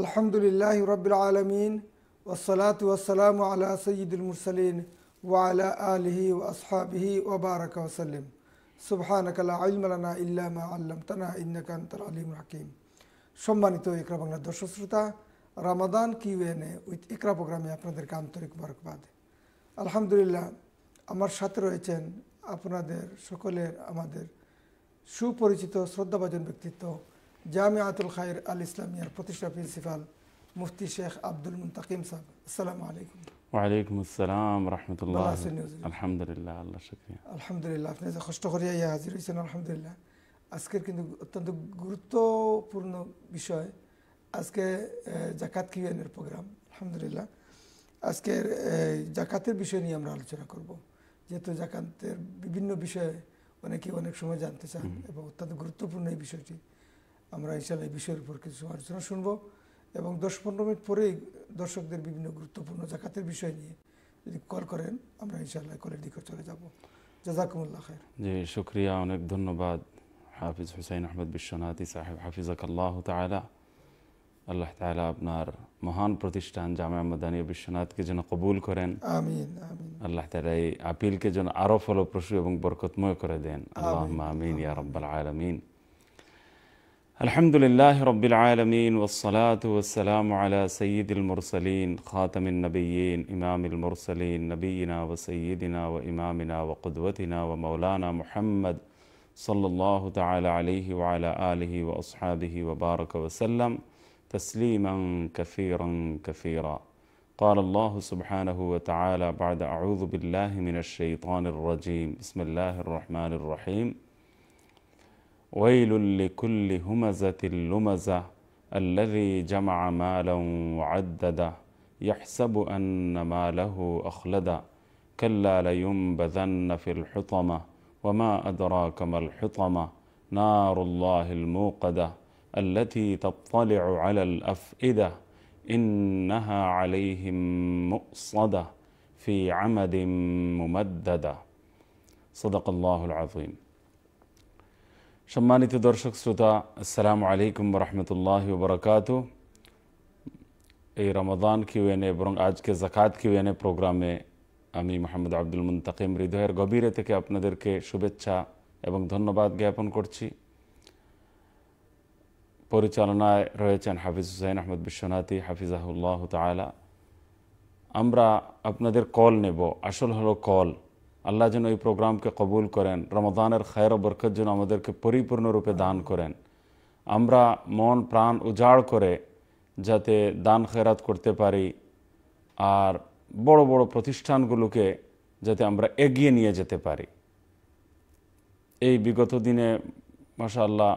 আলহামদুলিল্লাহ রবিল আলমিন ওসলাত ওসালাম আলা সঈদুল মুরসলিন ওয়ালা আলহি ও আসহাবিহি ওবারক ওসালিম সুবহানকালা আলমালানা আলিম হাকিম সম্মানিত ইকরা বাংলার দর্শক শ্রোতা রামাদান কিউএনএ উইথ একরা প্রোগ্রামে আপনাদের আন্তরিক মারকবাদ আলহামদুলিল্লাহ আমার সাথে রয়েছেন আপনাদের সকলের আমাদের সুপরিচিত শ্রদ্ধাভাজন ব্যক্তিত্ব জামিয়াতুল খায়ের আল ইসলামিয়ার প্রতিষ্ঠা প্রিন্সিপাল মুফতি শেখ আব্দুল মুন্তাকিম সাহেব আসসালামু আলাইকুম ওয়ালাইকুম আসসালাম রহমতুল্লাহ আলহামদুলিল্লাহ আল্লাহ শুক্রিয়া আলহামদুলিল্লাহ আপনি যে কষ্ট করিয়া ইয়া হাজির হয়েছেন আলহামদুলিল্লাহ আজকের কিন্তু অত্যন্ত গুরুত্বপূর্ণ বিষয় আজকে জাকাত কিউএনের প্রোগ্রাম আলহামদুলিল্লাহ আজকের জাকাতের বিষয় নিয়ে আমরা আলোচনা করব যেহেতু জাকাতের বিভিন্ন বিষয়ে অনেকে অনেক সময় জানতে চান এবং অত্যন্ত গুরুত্বপূর্ণ এই বিষয়টি আমরা ইনশাল্লাহ এই বিষয়ের উপর কিছু আলোচনা শুনব এবং দশ পনেরো মিনিট পরেই দর্শকদের বিভিন্ন গুরুত্বপূর্ণ জাকাতের বিষয় নিয়ে যদি কল করেন আমরা ইনশাল্লাহ কলের দিকে চলে যাব জাজাকুমুল্লাহ খায়ের জি শুক্রিয়া অনেক ধন্যবাদ হাফিজ হুসাইন আহমদ বিশ্বনাথি সাহেব আকাল্লাহ তালা আল্লাহ তালা আপনার মহান প্রতিষ্ঠান জামা আহমদানী বিশ্বনাথকে যেন কবুল করেন আল্লাহ তালা এই আপিলকে যেন আরও ফলপ্রসূ এবং বরকতময় করে দেন আল্লাহ আমিন ইয়ারব্বাল আলমিন الحمد لله رب العالمين والصلاة والسلام على سيد المرسلين خاتم النبيين إمام المرسلين نبينا وسيدنا وإمامنا وقدوتنا ومولانا محمد صلى الله تعالى عليه وعلى آله وأصحابه وبارك وسلم تسليما كثيرا كثيرا قال الله سبحانه وتعالى بعد أعوذ بالله من الشيطان الرجيم بسم الله الرحمن الرحيم ويل لكل همزة لمزة الذي جمع مالا وعدده يحسب أن ماله أخلدا كلا لينبذن في الحطمة وما أدراك ما الحطمة نار الله الموقدة التي تطلع على الأفئدة إنها عليهم مؤصدة في عمد ممددة صدق الله العظيم সম্মানিত দর্শক শ্রোতা আসসালামু আলাইকুম রহমতুল্লাহ বরকাত এই রমাদান কিউএনএ এবং আজকে জাকাত কিউ এনে প্রোগ্রামে আমি মোহাম্মদ আব্দুল মুন্তাকিম হৃদয়ের গভীরে থেকে আপনাদেরকে শুভেচ্ছা এবং ধন্যবাদ জ্ঞাপন করছি পরিচালনায় রয়েছেন হাফিজ হুসাইন আহমদ বিশ্বনাথী হাফিজাহুল্লাহ তালা আমরা আপনাদের কল নেব আসল হলো কল আল্লাহ যেন এই প্রোগ্রামকে কবুল করেন রমদানের খায়ের বরকত যেন আমাদেরকে পরিপূর্ণরূপে দান করেন আমরা মন প্রাণ উজাড় করে যাতে দান খেরাত করতে পারি আর বড় বড় প্রতিষ্ঠানগুলোকে যাতে আমরা এগিয়ে নিয়ে যেতে পারি এই বিগত দিনে মাশাল্লাহ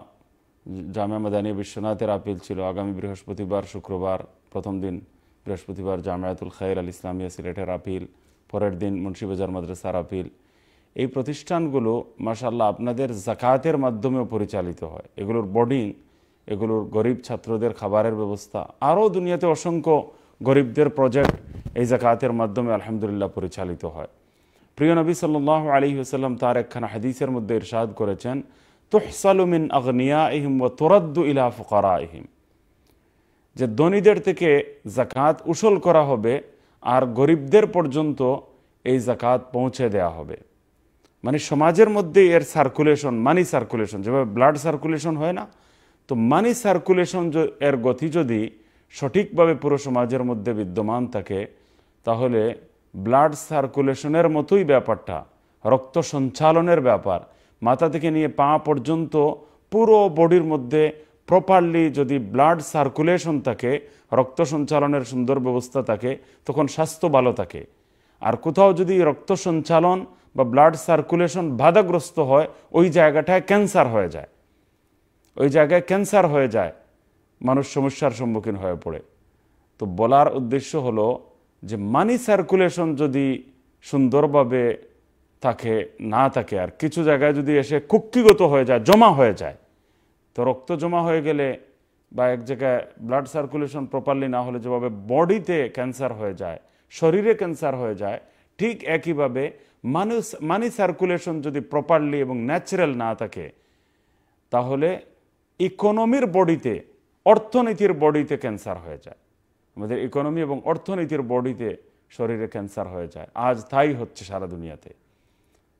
জামিয়া মাদানী বিশ্বনাথের আপিল ছিল আগামী বৃহস্পতিবার শুক্রবার প্রথম দিন বৃহস্পতিবার জামায়াতুল খাইর আল ইসলামিয়া সিলেটের আপিল পরের দিন মুন্সিবাজার মাদ্রাসার আপিল এই প্রতিষ্ঠানগুলো মাসাল্লাহ আপনাদের জাকাতের মাধ্যমেও পরিচালিত হয় এগুলোর বোর্ডিং এগুলোর গরিব ছাত্রদের খাবারের ব্যবস্থা আরও দুনিয়াতে অসংখ্য গরিবদের প্রজেক্ট এই জাকাতের মাধ্যমে আলহামদুলিল্লাহ পরিচালিত হয় প্রিয় নবী সাল আলী হুসাল্লাম তার একখানা হাদিসের মধ্যে ইরশাদ করেছেন তোহসালুমিন আগনিয়া ইহিম ও তোরাদ্দু ইলাফ করা ইহিম যে ধনীদের থেকে জাকাত উসল করা হবে আর গরিবদের পর্যন্ত এই জাকাত পৌঁছে দেয়া হবে মানে সমাজের মধ্যে এর সার্কুলেশন মানি সার্কুলেশন যেভাবে ব্লাড সার্কুলেশন হয় না তো মানি সার্কুলেশন এর গতি যদি সঠিকভাবে পুরো সমাজের মধ্যে বিদ্যমান থাকে তাহলে ব্লাড সার্কুলেশনের মতোই ব্যাপারটা রক্ত সঞ্চালনের ব্যাপার মাথা থেকে নিয়ে পা পর্যন্ত পুরো বডির মধ্যে প্রপারলি যদি ব্লাড সার্কুলেশন থাকে রক্ত সঞ্চালনের সুন্দর ব্যবস্থা থাকে তখন স্বাস্থ্য ভালো থাকে আর কোথাও যদি রক্ত সঞ্চালন বা ব্লাড সার্কুলেশন বাধাগ্রস্ত হয় ওই জায়গাটায় ক্যান্সার হয়ে যায় ওই জায়গায় ক্যান্সার হয়ে যায় মানুষ সমস্যার সম্মুখীন হয়ে পড়ে তো বলার উদ্দেশ্য হলো যে মানি সার্কুলেশন যদি সুন্দরভাবে থাকে না থাকে আর কিছু জায়গায় যদি এসে কুক্ষিগত হয়ে যায় জমা হয়ে যায় তো রক্ত জমা হয়ে গেলে বা এক জায়গায় ব্লাড সার্কুলেশন প্রপারলি না হলে যেভাবে বডিতে ক্যান্সার হয়ে যায় শরীরে ক্যান্সার হয়ে যায় ঠিক একইভাবে মানুষ মানি সার্কুলেশন যদি প্রপারলি এবং ন্যাচারাল না থাকে তাহলে ইকোনমির বডিতে অর্থনীতির বডিতে ক্যান্সার হয়ে যায় আমাদের ইকোনমি এবং অর্থনীতির বডিতে শরীরে ক্যান্সার হয়ে যায় আজ তাই হচ্ছে সারা দুনিয়াতে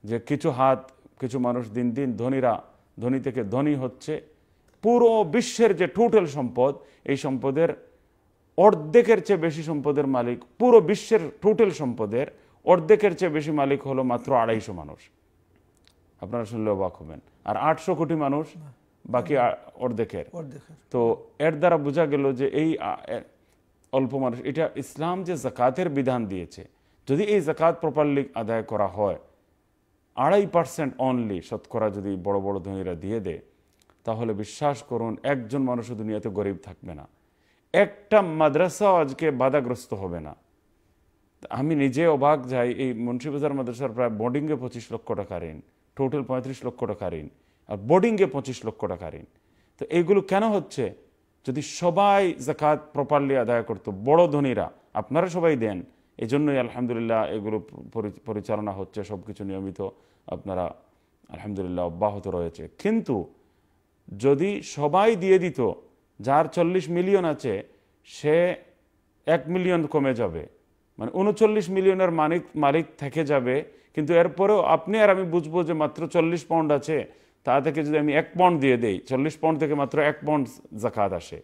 যে কিছু হাত কিছু মানুষ দিন দিন ধনীরা ধনী থেকে ধনী হচ্ছে পুরো বিশ্বের যে টোটাল সম্পদ এই সম্পদের অর্ধেকের চেয়ে বেশি সম্পদের মালিক পুরো বিশ্বের টোটাল সম্পদের অর্ধেকের চেয়ে বেশি মালিক হলো মাত্র আড়াইশো মানুষ আপনারা শুনলে অবাক হবেন আর আটশো কোটি মানুষ বাকি অর্ধেকের তো এর দ্বারা বোঝা গেল যে এই অল্প মানুষ এটা ইসলাম যে জাকাতের বিধান দিয়েছে যদি এই জাকাত প্রপারলি আদায় করা হয় আড়াই পার্সেন্ট অনলি শতকরা যদি বড় বড় ধনীরা দিয়ে দেয় তাহলে বিশ্বাস করুন একজন মানুষও দুনিয়াতে গরিব থাকবে না একটা মাদ্রাসাও আজকে বাধাগ্রস্ত হবে না আমি নিজে অবাক যাই এই মুন্সিবাজার মাদ্রাসার প্রায় বোর্ডিংয়ে পঁচিশ লক্ষ টাকা ঋণ টোটাল পঁয়ত্রিশ লক্ষ টাকা ঋণ আর বোর্ডিংয়ে পঁচিশ লক্ষ টাকা ঋণ তো এইগুলো কেন হচ্ছে যদি সবাই জাকাত প্রপারলি আদায় করতো বড় ধনীরা আপনারা সবাই দেন এই জন্যই আলহামদুলিল্লাহ এগুলো পরিচালনা হচ্ছে সব কিছু নিয়মিত আপনারা আলহামদুলিল্লাহ অব্যাহত রয়েছে কিন্তু যদি সবাই দিয়ে দিত যার চল্লিশ মিলিয়ন আছে সে এক মিলিয়ন কমে যাবে মানে উনচল্লিশ মিলিয়নের মালিক মালিক থেকে যাবে কিন্তু এরপরেও আপনি আর আমি বুঝবো যে মাত্র চল্লিশ পাউন্ড আছে তা থেকে যদি আমি এক পাউন্ড দিয়ে দেই চল্লিশ পাউন্ড থেকে মাত্র এক পাউন্ড জাকাত আসে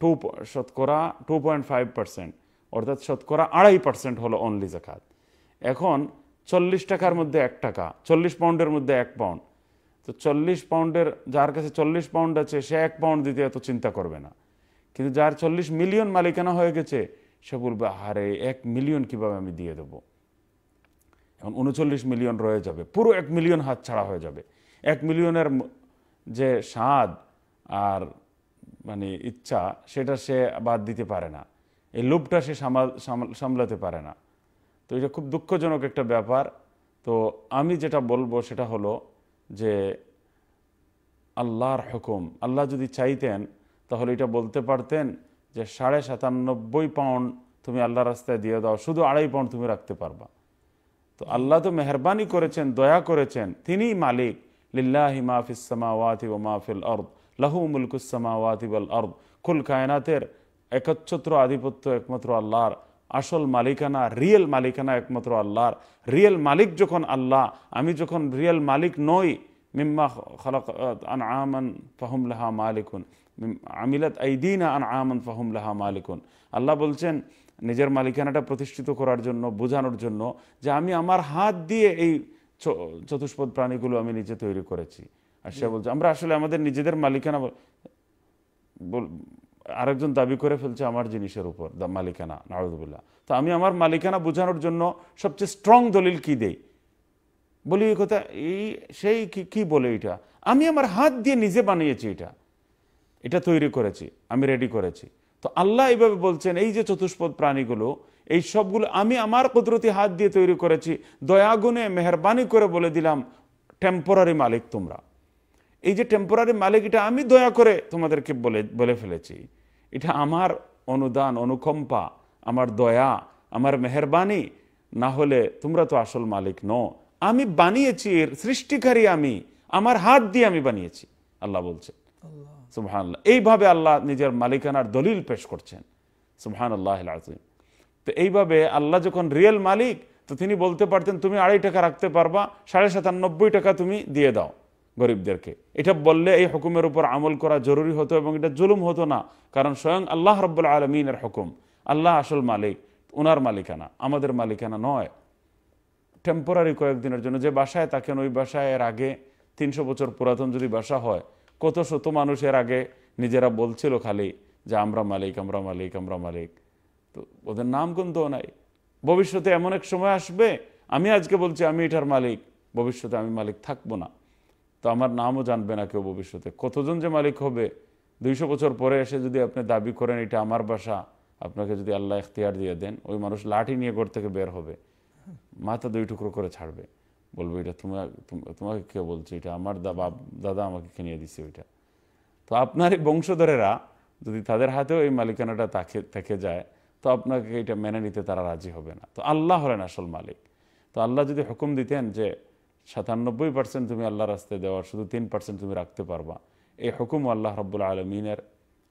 টু শতকরা টু পয়েন্ট ফাইভ পার্সেন্ট অর্থাৎ শতকরা আড়াই পার্সেন্ট হলো অনলি জাকাত এখন চল্লিশ টাকার মধ্যে এক টাকা চল্লিশ পাউন্ডের মধ্যে এক পাউন্ড তো চল্লিশ পাউন্ডের যার কাছে চল্লিশ পাউন্ড আছে সে এক পাউন্ড দিতে এত চিন্তা করবে না কিন্তু যার চল্লিশ মিলিয়ন মালিকানা হয়ে গেছে সে বলবে হারে এক মিলিয়ন কিভাবে আমি দিয়ে দেবো এখন উনচল্লিশ মিলিয়ন রয়ে যাবে পুরো এক মিলিয়ন হাত ছাড়া হয়ে যাবে এক মিলিয়নের যে স্বাদ আর মানে ইচ্ছা সেটা সে বাদ দিতে পারে না এই লোভটা সে সামাল সামলাতে পারে না তো এটা খুব দুঃখজনক একটা ব্যাপার তো আমি যেটা বলবো সেটা হলো যে আল্লাহর হুকুম আল্লাহ যদি চাইতেন তাহলে এটা বলতে পারতেন যে সাড়ে সাতানব্বই পাউন্ড তুমি আল্লাহর রাস্তায় দিয়ে দাও শুধু আড়াই পাউন্ড তুমি রাখতে পারবা তো আল্লাহ তো মেহরবানি করেছেন দয়া করেছেন তিনিই মালিক লিল্লাহি মাহফিসামাওয়াতি ও মাহফিল অর্দ লাহু মুলকুসামাওয়াতি বল অর্দ খুল কায়নাতের একচ্ছত্র আধিপত্য একমাত্র আল্লাহর আসল মালিকানা রিয়েল মালিকানা একমাত্র আল্লাহর রিয়েল মালিক যখন আল্লাহ আমি যখন রিয়েল মালিক নই মিম্মা খলক আন আমন ফাহুমলাহা মালিকুন আমিলাত আইদিন আন আমন ফাহুমলাহা মালিকুন আল্লাহ বলছেন নিজের মালিকানাটা প্রতিষ্ঠিত করার জন্য বোঝানোর জন্য যে আমি আমার হাত দিয়ে এই চতুষ্পদ প্রাণীগুলো আমি নিজে তৈরি করেছি আর সে বলছে আমরা আসলে আমাদের নিজেদের মালিকানা আরেকজন দাবি করে ফেলছে আমার জিনিসের উপর মালিকানা নারদুল্লাহ তো আমি আমার মালিকানা বোঝানোর জন্য সবচেয়ে স্ট্রং দলিল কি দেই বলি এই কথা এই সেই কি বলে এটা আমি আমার হাত দিয়ে নিজে বানিয়েছি এটা এটা তৈরি করেছি আমি রেডি করেছি তো আল্লাহ এইভাবে বলছেন এই যে চতুষ্পদ প্রাণীগুলো এই সবগুলো আমি আমার কুদরতি হাত দিয়ে তৈরি করেছি দয়াগুনে মেহরবানি করে বলে দিলাম টেম্পোরারি মালিক তোমরা এই যে টেম্পোরারি মালিক এটা আমি দয়া করে তোমাদেরকে বলে বলে ফেলেছি এটা আমার অনুদান অনুকম্পা আমার দয়া আমার মেহরবানি না হলে তোমরা তো আসল মালিক ন আমি বানিয়েছি এর সৃষ্টিকারী আমি আমার হাত দিয়ে আমি বানিয়েছি আল্লাহ বলছেন সুবহান এইভাবে আল্লাহ নিজের মালিকানার দলিল পেশ করছেন সুবহান আল্লাহ আজিম তো এইভাবে আল্লাহ যখন রিয়েল মালিক তো তিনি বলতে পারতেন তুমি আড়াই টাকা রাখতে পারবা সাড়ে সাতানব্বই টাকা তুমি দিয়ে দাও গরিবদেরকে এটা বললে এই হুকুমের উপর আমল করা জরুরি হতো এবং এটা জুলুম হতো না কারণ স্বয়ং আল্লাহ রব্বুল্লা আলমিনের হুকুম আল্লাহ আসল মালিক ওনার মালিকানা আমাদের মালিকানা নয় টেম্পোরারি কয়েকদিনের জন্য যে বাসায় থাকেন ওই বাসায় এর আগে তিনশো বছর পুরাতন যদি বাসা হয় কত শত মানুষের আগে নিজেরা বলছিল খালি যে আমরা মালিক আমরা মালিক আমরা মালিক তো ওদের নাম কিন্তু নাই ভবিষ্যতে এমন এক সময় আসবে আমি আজকে বলছি আমি এটার মালিক ভবিষ্যতে আমি মালিক থাকবো না তো আমার নামও জানবে না কেউ ভবিষ্যতে কতজন যে মালিক হবে দুইশো বছর পরে এসে যদি আপনি দাবি করেন এটা আমার বাসা আপনাকে যদি আল্লাহ এখতিয়ার দিয়ে দেন ওই মানুষ লাঠি নিয়ে ঘর থেকে বের হবে মাথা দুই টুকরো করে ছাড়বে বলবো এটা তোমরা তোমাকে কেউ বলছে এটা আমার বাপ দাদা আমাকে কিনিয়ে দিছে ওইটা তো আপনার এই বংশধরেরা যদি তাদের হাতেও এই মালিকানাটা তাকে থেকে যায় তো আপনাকে এটা মেনে নিতে তারা রাজি হবে না তো আল্লাহ হলেন আসল মালিক তো আল্লাহ যদি হুকুম দিতেন যে সাতানব্বই পার্সেন্ট তুমি আল্লাহ রাস্তায় দেওয়ার শুধু তিন পার্সেন্ট তুমি রাখতে পারবা এই হুকুম আল্লাহ রব্বুল আলমিনের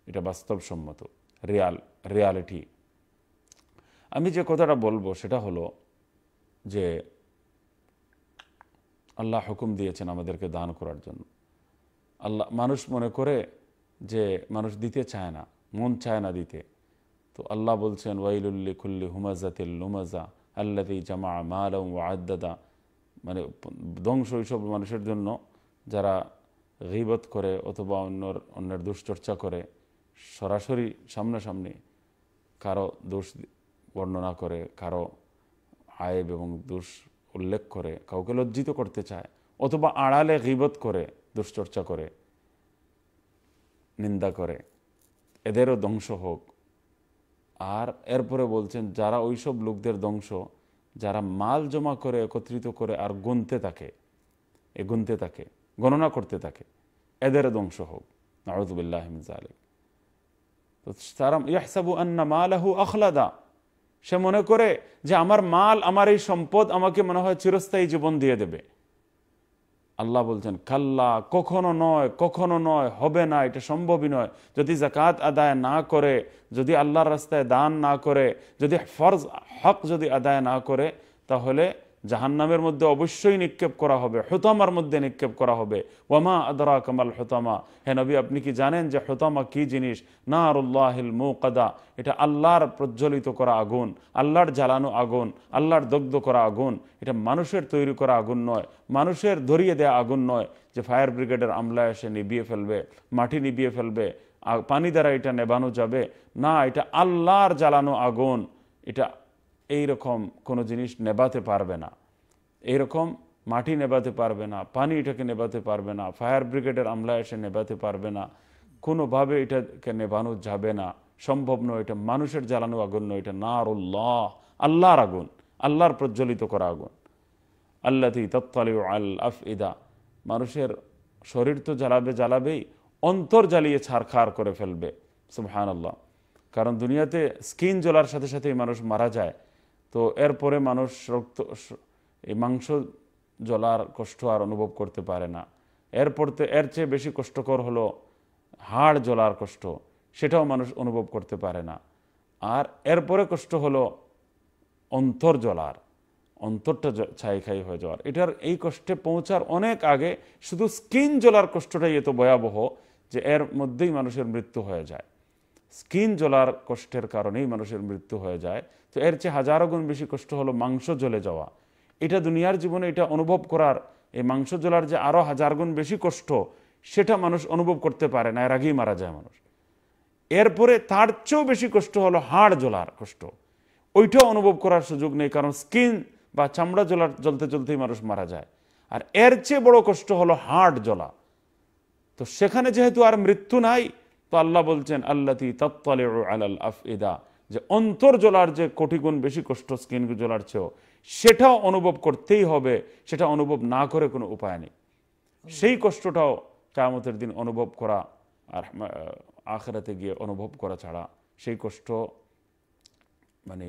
এটা বাস্তবসম্মত রিয়াল রিয়ালিটি আমি যে কথাটা বলবো সেটা হলো যে আল্লাহ হুকুম দিয়েছেন আমাদেরকে দান করার জন্য আল্লাহ মানুষ মনে করে যে মানুষ দিতে চায় না মন চায় না দিতে তো আল্লাহ বলছেন ওয়াইলুল্লি খুল্লি হুমাজাতিল লুমাজা আল্লা জামা মালা ওয়াদ্দাদা মানে ধ্বংস সব মানুষের জন্য যারা গিবত করে অথবা অন্যর অন্যের দুশ্চর্চা করে সরাসরি সামনাসামনি কারো দোষ বর্ণনা করে কারো আয়েব এবং দোষ উল্লেখ করে কাউকে লজ্জিত করতে চায় অথবা আড়ালে গিবত করে দুশ্চর্চা করে নিন্দা করে এদেরও ধ্বংস হোক আর এরপরে বলছেন যারা ওইসব লোকদের ধ্বংস যারা মাল জমা করে একত্রিত করে আর গুনতে থাকে এ গুনতে থাকে গণনা করতে থাকে এদের ধ্বংস হোক নওয়াজবুল্লাহ আলিক তো তারা ইয়াসাবু আন্না মালাহু আখলাদা সে মনে করে যে আমার মাল আমার এই সম্পদ আমাকে মনে হয় চিরস্থায়ী জীবন দিয়ে দেবে আল্লাহ বলছেন কাল্লা কখনো নয় কখনো নয় হবে না এটা সম্ভবই নয় যদি জাকাত আদায় না করে যদি আল্লাহর রাস্তায় দান না করে যদি ফরজ হক যদি আদায় না করে তাহলে জাহান্নামের মধ্যে অবশ্যই নিক্ষেপ করা হবে হোতামার মধ্যে নিক্ষেপ করা হবে ওমা আদরা কামাল হোতামা হে নবী আপনি কি জানেন যে হোতামা কি জিনিস না আরুল্লাহিল মৌকাদা এটা আল্লাহর প্রজ্বলিত করা আগুন আল্লাহর জ্বালানো আগুন আল্লাহর দগ্ধ করা আগুন এটা মানুষের তৈরি করা আগুন নয় মানুষের ধরিয়ে দেয়া আগুন নয় যে ফায়ার ব্রিগেডের আমলা এসে নিবিয়ে ফেলবে মাটি নিবিয়ে ফেলবে পানি দ্বারা এটা নেবানো যাবে না এটা আল্লাহর জ্বালানো আগুন এটা এই রকম কোনো জিনিস নেবাতে পারবে না এইরকম মাটি নেবাতে পারবে না পানি এটাকে নেবাতে পারবে না ফায়ার ব্রিগেডের আমলা এসে নেবাতে পারবে না কোনোভাবে এটাকে নেবানো যাবে না সম্ভব নয় এটা মানুষের জ্বালানো আগুন নয় এটা না নারুল্লাহ আল্লাহর আগুন আল্লাহর প্রজ্বলিত করা আগুন আল্লাতি তত্তালি আল আফ ইদা মানুষের শরীর তো জ্বালাবে জ্বালাবেই অন্তর জ্বালিয়ে ছারখার করে ফেলবে সুবহান আল্লাহ কারণ দুনিয়াতে স্কিন জ্বলার সাথে সাথেই মানুষ মারা যায় তো এরপরে মানুষ রক্ত এই মাংস জ্বলার কষ্ট আর অনুভব করতে পারে না এরপর তো এর চেয়ে বেশি কষ্টকর হলো হাড় জ্বলার কষ্ট সেটাও মানুষ অনুভব করতে পারে না আর এরপরে কষ্ট হলো অন্তর জ্বলার অন্তরটা ছাই খাই হয়ে যাওয়ার এটার এই কষ্টে পৌঁছার অনেক আগে শুধু স্কিন জ্বলার কষ্টটাই এত ভয়াবহ যে এর মধ্যেই মানুষের মৃত্যু হয়ে যায় স্কিন জ্বলার কষ্টের কারণেই মানুষের মৃত্যু হয়ে যায় তো এর চেয়ে হাজারো গুণ বেশি কষ্ট হলো মাংস জ্বলে যাওয়া এটা দুনিয়ার জীবনে এটা অনুভব করার এই মাংস জ্বলার যে আরও হাজার গুণ বেশি কষ্ট সেটা মানুষ অনুভব করতে পারে না এর আগেই মারা যায় মানুষ এরপরে তার চেয়েও বেশি কষ্ট হলো হাড় জ্বলার কষ্ট ওইটাও অনুভব করার সুযোগ নেই কারণ স্কিন বা চামড়া জ্বলার জ্বলতে জ্বলতেই মানুষ মারা যায় আর এর চেয়ে বড় কষ্ট হলো হাড় জ্বলা তো সেখানে যেহেতু আর মৃত্যু নাই তো আল্লাহ বলছেন আল্লাতি তত্তালে আলাল আফিদা যে অন্তর জ্বলার যে কোটিগুণ বেশি কষ্ট স্কিন জ্বলার চেয়েও সেটাও অনুভব করতেই হবে সেটা অনুভব না করে কোনো উপায় নেই সেই কষ্টটাও কামতের দিন অনুভব করা আর আখেরাতে গিয়ে অনুভব করা ছাড়া সেই কষ্ট মানে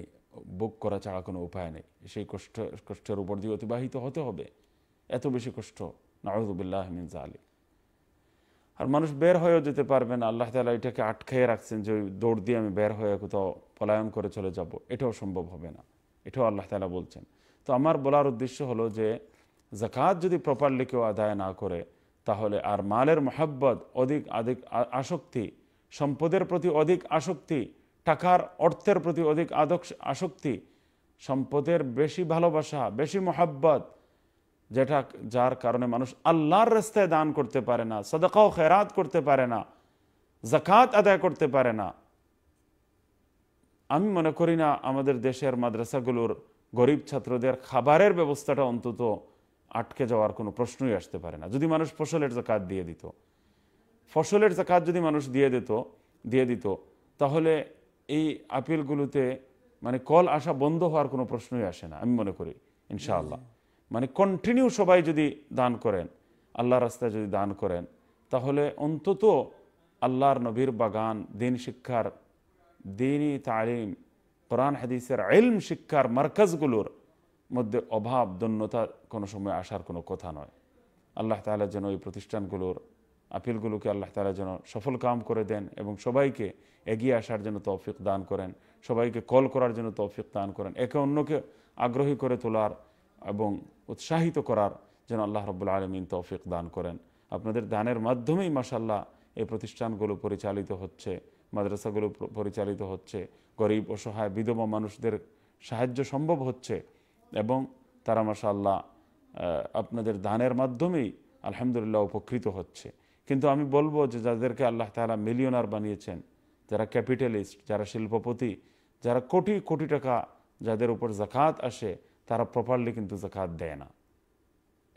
বুক করা ছাড়া কোনো উপায় নেই সেই কষ্ট কষ্টের উপর দিয়ে অতিবাহিত হতে হবে এত বেশি কষ্ট নাহদুবিল্লাহ মিনজা আলী আর মানুষ বের হয়েও যেতে পারবে না আল্লাহ তালা এটাকে আটকাইয়ে রাখছেন যে দৌড় দিয়ে আমি বের হয়ে কোথাও পলায়ন করে চলে যাব এটাও সম্ভব হবে না এটাও আল্লাহ তালা বলছেন তো আমার বলার উদ্দেশ্য হলো যে জাকাত যদি প্রপারলি কেউ আদায় না করে তাহলে আর মালের মহাব্বত অধিক অধিক আসক্তি সম্পদের প্রতি অধিক আসক্তি টাকার অর্থের প্রতি অধিক আদক আসক্তি সম্পদের বেশি ভালোবাসা বেশি মহাব্বত যেটা যার কারণে মানুষ আল্লাহর রাস্তায় দান করতে পারে না সদকাও খেরাত করতে পারে না জাকাত আদায় করতে পারে না আমি মনে করি না আমাদের দেশের মাদ্রাসাগুলোর গরিব ছাত্রদের খাবারের ব্যবস্থাটা অন্তত আটকে যাওয়ার কোনো প্রশ্নই আসতে পারে না যদি মানুষ ফসলের জাকাত দিয়ে দিত ফসলের জাকাত যদি মানুষ দিয়ে দিত দিয়ে দিত তাহলে এই আপিলগুলোতে মানে কল আসা বন্ধ হওয়ার কোনো প্রশ্নই আসে না আমি মনে করি ইনশাআল্লাহ মানে কন্টিনিউ সবাই যদি দান করেন আল্লাহ রাস্তায় যদি দান করেন তাহলে অন্তত আল্লাহর নবীর বাগান দিন শিক্ষার দিনই তালিম কোরআন হাদিসের আইলম শিক্ষার মার্কাজগুলোর মধ্যে অভাব দন্যতা কোনো সময় আসার কোনো কথা নয় আল্লাহ তালা যেন এই প্রতিষ্ঠানগুলোর আপিলগুলোকে আল্লাহ তালা যেন সফল কাম করে দেন এবং সবাইকে এগিয়ে আসার জন্য তৌফিক দান করেন সবাইকে কল করার জন্য তৌফিক দান করেন একে অন্যকে আগ্রহী করে তোলার এবং উৎসাহিত করার যেন আল্লাহ রব্বুল আলমিন তৌফিক দান করেন আপনাদের দানের মাধ্যমেই মাসাল্লাহ এই প্রতিষ্ঠানগুলো পরিচালিত হচ্ছে মাদ্রাসাগুলো পরিচালিত হচ্ছে গরিব অসহায় বিধবা মানুষদের সাহায্য সম্ভব হচ্ছে এবং তারা মাসাল্লাহ আপনাদের দানের মাধ্যমেই আলহামদুলিল্লাহ উপকৃত হচ্ছে কিন্তু আমি বলবো যে যাদেরকে আল্লাহ তালা মিলিয়নার বানিয়েছেন যারা ক্যাপিটালিস্ট যারা শিল্পপতি যারা কোটি কোটি টাকা যাদের উপর জাকাত আসে তারা প্রপারলি কিন্তু জাকাত দেয় না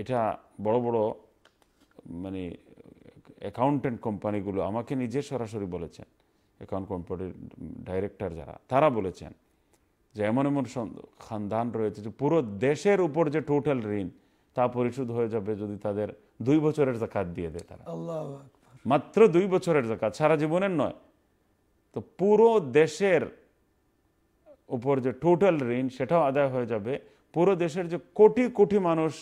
এটা বড় বড় মানে অ্যাকাউন্টেন্ট কোম্পানিগুলো আমাকে নিজে সরাসরি বলেছেন অ্যাকাউন্ট কোম্পানির ডাইরেক্টর যারা তারা বলেছেন যে এমন এমন খানদান রয়েছে যে পুরো দেশের উপর যে টোটাল ঋণ তা পরিশোধ হয়ে যাবে যদি তাদের দুই বছরের জাকাত দিয়ে দেয় তারা মাত্র দুই বছরের জাকাত সারা জীবনের নয় তো পুরো দেশের উপর যে টোটাল ঋণ সেটাও আদায় হয়ে যাবে পুরো দেশের যে কোটি কোটি মানুষ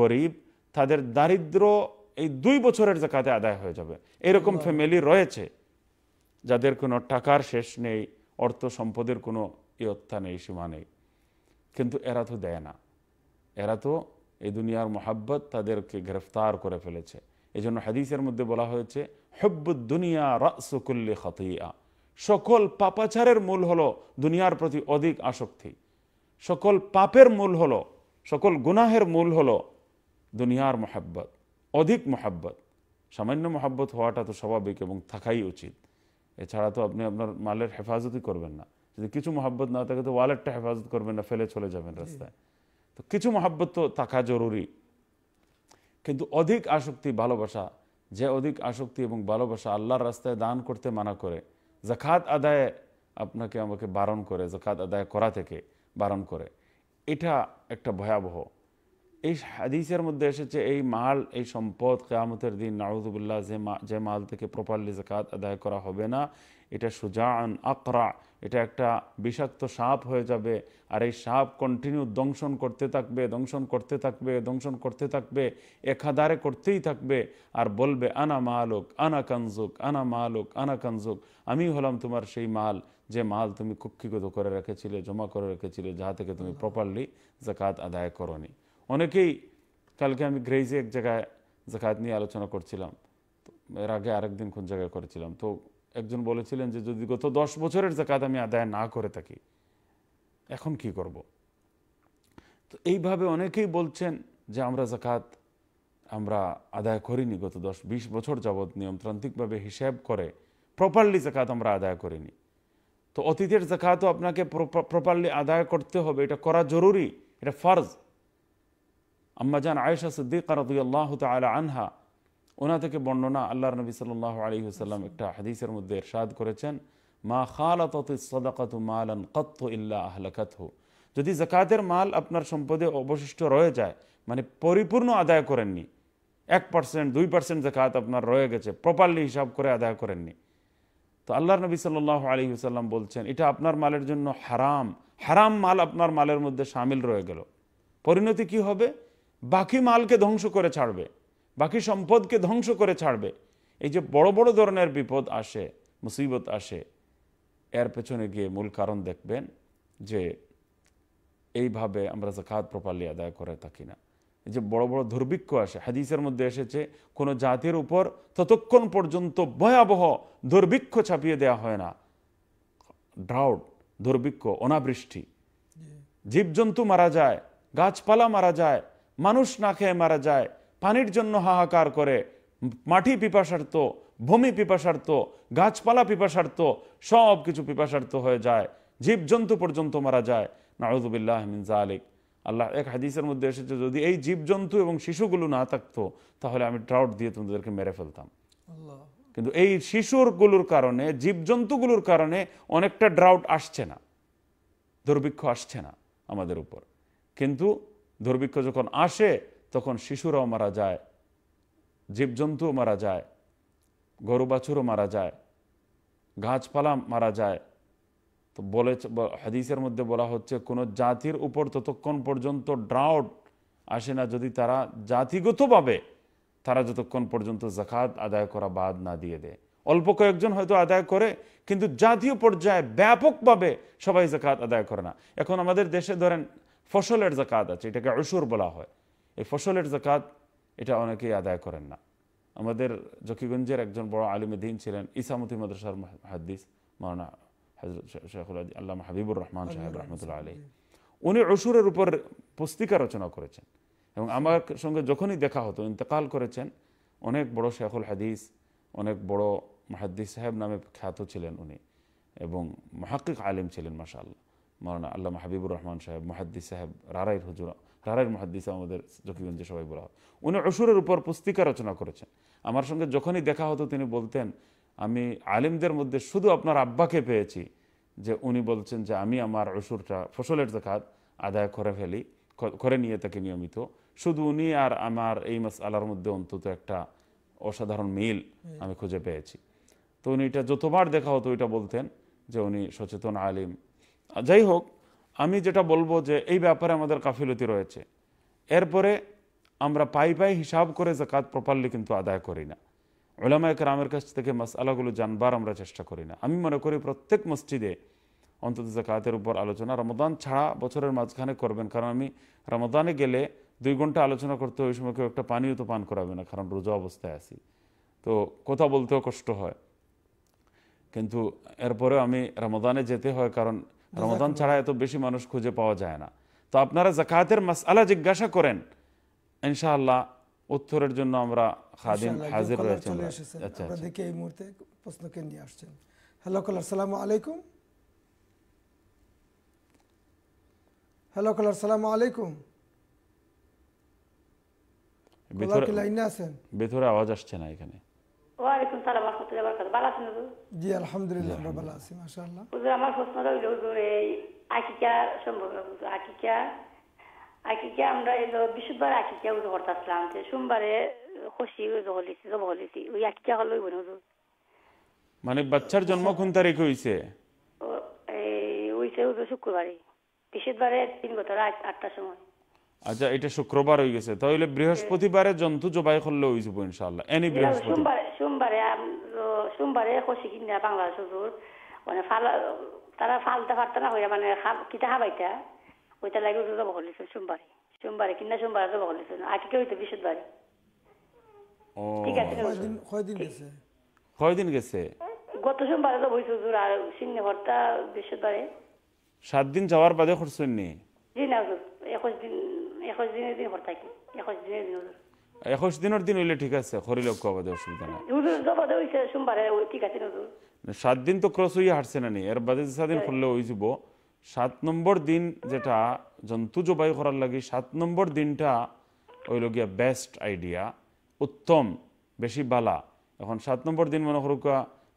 গরিব তাদের দারিদ্র এই দুই বছরের জাকাতে আদায় হয়ে যাবে এরকম ফ্যামিলি রয়েছে যাদের কোনো টাকার শেষ নেই অর্থ সম্পদের কোনো ইয়ত্তা নেই সীমা নেই কিন্তু এরা তো দেয় না এরা তো এই দুনিয়ার মোহাব্বত তাদেরকে গ্রেফতার করে ফেলেছে এই জন্য হাদিসের মধ্যে বলা হয়েছে হব্বুদ দুনিয়া রাসুকুল্লি খতিয়া সকল পাপাচারের মূল হলো দুনিয়ার প্রতি অধিক আসক্তি সকল পাপের মূল হলো সকল গুনাহের মূল হলো দুনিয়ার মোহাব্বত অধিক মোহাব্বত সামান্য মোহাব্বত হওয়াটা তো স্বাভাবিক এবং থাকাই উচিত এছাড়া তো আপনি আপনার মালের হেফাজতই করবেন না যদি কিছু মহাব্বত না থাকে তো ওয়ালেটটা হেফাজত করবেন না ফেলে চলে যাবেন রাস্তায় তো কিছু মহাব্বত তো থাকা জরুরি কিন্তু অধিক আসক্তি ভালোবাসা যে অধিক আসক্তি এবং ভালোবাসা আল্লাহর রাস্তায় দান করতে মানা করে জাকাত আদায়ে আপনাকে আমাকে বারণ করে জাকাত আদায় করা থেকে বারণ করে এটা একটা ভয়াবহ এই হাদিসের মধ্যে এসেছে এই মাল এই সম্পদ কেয়ামতের দিন নাউদুবুল্লাহ যে মা যে মাল থেকে প্রপারলি জাকাত আদায় করা হবে না এটা সুজান আকরা এটা একটা বিষাক্ত সাপ হয়ে যাবে আর এই সাপ কন্টিনিউ দংশন করতে থাকবে দংশন করতে থাকবে দংশন করতে থাকবে একাধারে করতেই থাকবে আর বলবে আনা মালুক আনা কানজুক আনা মালুক আনা কানজুক আমি হলাম তোমার সেই মাল যে মাল তুমি কুক্ষিগত করে রেখেছিলে জমা করে রেখেছিলে যাহা থেকে তুমি প্রপারলি জাকাত আদায় করনি অনেকেই কালকে আমি গ্রেইজে এক জায়গায় জাকাত নিয়ে আলোচনা করছিলাম এর আগে আরেকদিন কোন জায়গায় করেছিলাম তো একজন বলেছিলেন যে যদি গত দশ বছরের জাকাত আমি আদায় না করে থাকি এখন কি করব। তো এইভাবে অনেকেই বলছেন যে আমরা জাকাত আমরা আদায় করিনি গত দশ বিশ বছর যাবৎ নিয়মতান্ত্রিকভাবে হিসাব করে প্রপারলি জাকাত আমরা আদায় করিনি তো অতীতের জাকাতও আপনাকে প্রপারলি আদায় করতে হবে এটা করা জরুরি এটা ফরজ আম্মাজান আয়েশা সদ্দিক রাদুয়াল্লাহ তালা আনহা ওনা থেকে বর্ণনা আল্লাহ নবী সাল আলী হুসাল্লাম একটা হাদিসের মধ্যে এরশাদ করেছেন মা খালাত সদাকাত মালান কত্ত ইল্লা আহলাকাত যদি জাকাতের মাল আপনার সম্পদে অবশিষ্ট রয়ে যায় মানে পরিপূর্ণ আদায় করেননি এক পার্সেন্ট দুই পার্সেন্ট জাকাত আপনার রয়ে গেছে প্রপারলি হিসাব করে আদায় করেননি তো আল্লাহর নবী সাল্লাহ আলী সাল্লাম বলছেন এটা আপনার মালের জন্য হারাম হারাম মাল আপনার মালের মধ্যে সামিল রয়ে গেল পরিণতি কি হবে বাকি মালকে ধ্বংস করে ছাড়বে বাকি সম্পদকে ধ্বংস করে ছাড়বে এই যে বড় বড় ধরনের বিপদ আসে মুসিবত আসে এর পেছনে গিয়ে মূল কারণ দেখবেন যে এইভাবে আমরা জাকাত প্রপারলি আদায় করে থাকি না যে বড় বড় দুর্ভিক্ষ আসে হাদিসের মধ্যে এসেছে কোনো জাতির উপর ততক্ষণ পর্যন্ত ভয়াবহ দুর্ভিক্ষ ছাপিয়ে দেওয়া হয় না ড্রাউট দুর্ভিক্ষ অনাবৃষ্টি জীবজন্তু মারা যায় গাছপালা মারা যায় মানুষ না খেয়ে মারা যায় পানির জন্য হাহাকার করে মাটি পিপাসার্থ ভূমি পিপাসার্থ গাছপালা পিপাসার্থ সব কিছু পিপাসার্থ হয়ে যায় জীবজন্তু পর্যন্ত মারা যায় নারুদুবিল্লাহ মিনজা আলিক আল্লাহ এক হাদিসের মধ্যে এসেছে যদি এই জীবজন্তু এবং শিশুগুলো না থাকতো তাহলে আমি ট্রাউট দিয়ে তোমাদেরকে মেরে ফেলতাম কিন্তু এই শিশুরগুলোর কারণে জীবজন্তুগুলোর কারণে অনেকটা ড্রাউট আসছে না দুর্ভিক্ষ আসছে না আমাদের উপর কিন্তু দুর্ভিক্ষ যখন আসে তখন শিশুরাও মারা যায় জীবজন্তুও মারা যায় গরু বাছুরও মারা যায় গাছপালা মারা যায় তো বলে হাদিসের মধ্যে বলা হচ্ছে কোনো জাতির উপর ততক্ষণ পর্যন্ত ড্রাউট আসে না যদি তারা জাতিগতভাবে তারা যতক্ষণ পর্যন্ত জাকাত আদায় করা বাদ না দিয়ে দেয় অল্প কয়েকজন হয়তো আদায় করে কিন্তু জাতীয় পর্যায়ে ব্যাপকভাবে সবাই জাকাত আদায় করে না এখন আমাদের দেশে ধরেন ফসলের জাকাত আছে এটাকে অসুর বলা হয় এই ফসলের জাকাত এটা অনেকেই আদায় করেন না আমাদের জকিগঞ্জের একজন বড় আলিমে দিন ছিলেন ইসামতি মাদ্রাসার হাদিস মাওনা শেখুল আল্লাহ হাবিবুর রহমান সাহেব রহমতুল্লাহ আলী উনি অসুরের উপর পুস্তিকা রচনা করেছেন এবং আমার সঙ্গে যখনই দেখা হতো ইন্তেকাল করেছেন অনেক বড় শেখুল হাদিস অনেক বড় মাহাদ্দিস সাহেব নামে খ্যাত ছিলেন উনি এবং মহাকিক আলিম ছিলেন মাশাআল্লাহ মৌলানা আল্লাহ হাবিবুর রহমান সাহেব মহাদ্দিস সাহেব রারাইর হজুর রারাইর মহাদ্দিস আমাদের জকিগঞ্জে সবাই বলা হয় উনি অসুরের উপর পুস্তিকা রচনা করেছেন আমার সঙ্গে যখনই দেখা হতো তিনি বলতেন আমি আলিমদের মধ্যে শুধু আপনার আব্বাকে পেয়েছি যে উনি বলছেন যে আমি আমার অসুরটা ফসলের জাকাত আদায় করে ফেলি করে নিয়ে তাকে নিয়মিত শুধু উনি আর আমার এই মাস আলার মধ্যে অন্তত একটা অসাধারণ মিল আমি খুঁজে পেয়েছি তো উনি এটা যতবার দেখা হতো ওইটা বলতেন যে উনি সচেতন আলিম যাই হোক আমি যেটা বলবো যে এই ব্যাপারে আমাদের কাফিলতি রয়েছে এরপরে আমরা পাই পাই হিসাব করে জাকাত প্রপারলি কিন্তু আদায় করি না ওলামায়কর রামের কাছ থেকে মাসালাগুলো জানবার আমরা চেষ্টা করি না আমি মনে করি প্রত্যেক মসজিদে অন্তত জাকাতের উপর আলোচনা রমদান ছাড়া বছরের মাঝখানে করবেন কারণ আমি রমদানে গেলে দুই ঘন্টা আলোচনা করতে ওই সময় কেউ একটা পানিও তো পান করাবে না কারণ রোজা অবস্থায় আছি তো কথা বলতেও কষ্ট হয় কিন্তু এরপরেও আমি রমদানে যেতে হয় কারণ রমদান ছাড়া এত বেশি মানুষ খুঁজে পাওয়া যায় না তো আপনারা জাকাতের মাসালা জিজ্ঞাসা করেন ইনশাআল্লাহ উত্তরের জন্য আমরা খাদিম হাজির রয়েছেন আচ্ছা আমরা আচ্ছা। দেখি এই মুহূর্তে প্রশ্ন কে নিয়ে আসছেন হ্যালো কলার সালামু আলাইকুম হ্যালো কলার সালামু আলাইকুম কি লাইনে আছেন ভিতরে আওয়াজ আসছে না এখানে জি আলহামদুলিল্লাহ ভালো আছি আমার এই আকিকা সম্পর্কে হুজুর আকিকা আকিকা আমরা এই বিশুদ্ধবার আকিকা হুজুর করতেছিলাম যে সোমবারে মানে বাচ্চার জন্ম কোন শুক্রবারে বৃহস্পতিবারে তিন বছর আটটার সময় আচ্ছা এটা শুক্রবার হয়ে গেছে তাহলে বৃহস্পতিবারে জন্তু জবাই করলে হয়ে ইনশাআল্লাহ এনি বৃহস্পতি সোমবারে সোমবারে কিনা বাংলা মানে ফাল তারা ফালতে পারতো না হইয়া মানে কিতা হাবাইতা ওইটা লাগে জবাই করলেছে সোমবারে সোমবারে কিনা সোমবারে জবাই করলেছে আজকে হইতো বৃহস্পতিবারে কয়দিন গেছে গত তো আর বৃহস্পতিবারে সাত দিন যাওয়ার বাদে করছেন নি জি না হুজুর একুশ দিন একুশ দিনের দিন একুশ দিনের দিন হুজুর একুশ দিনের দিন হইলে ঠিক আছে খরি বাদে অসুবিধা নাই হুজুর হইছে সোমবারে ঠিক আছে হুজুর সাত দিন তো ক্রস হইয়া হাঁটছে না নি এর বাদে যে সাত দিন হ্যাঁ। যাব সাত নম্বর দিন যেটা জন্তু জবাই করার লাগে সাত নম্বর দিনটা ওই লগিয়া বেস্ট আইডিয়া উত্তম বেশি বালা এখন সাত নম্বর দিন মনে করুকা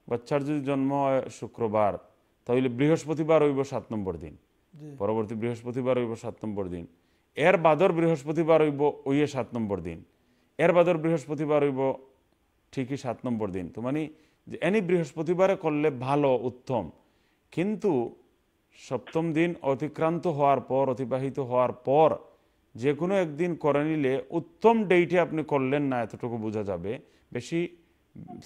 বাচ্চার যদি জন্ম হয় শুক্রবার তাহলে বৃহস্পতিবার হইব সাত নম্বর দিন পরবর্তী বৃহস্পতিবার হইব সাত নম্বর দিন এর বাদর বৃহস্পতিবার হইব ওইয়ে সাত নম্বর দিন এর বাদর বৃহস্পতিবার হইব ঠিকই সাত নম্বর দিন তো মানে যে এনি বৃহস্পতিবারে করলে ভালো উত্তম কিন্তু সপ্তম দিন অতিক্রান্ত হওয়ার পর অতিবাহিত হওয়ার পর যে কোনো একদিন করে নিলে উত্তম ডেইটে আপনি করলেন না এতটুকু বোঝা যাবে বেশি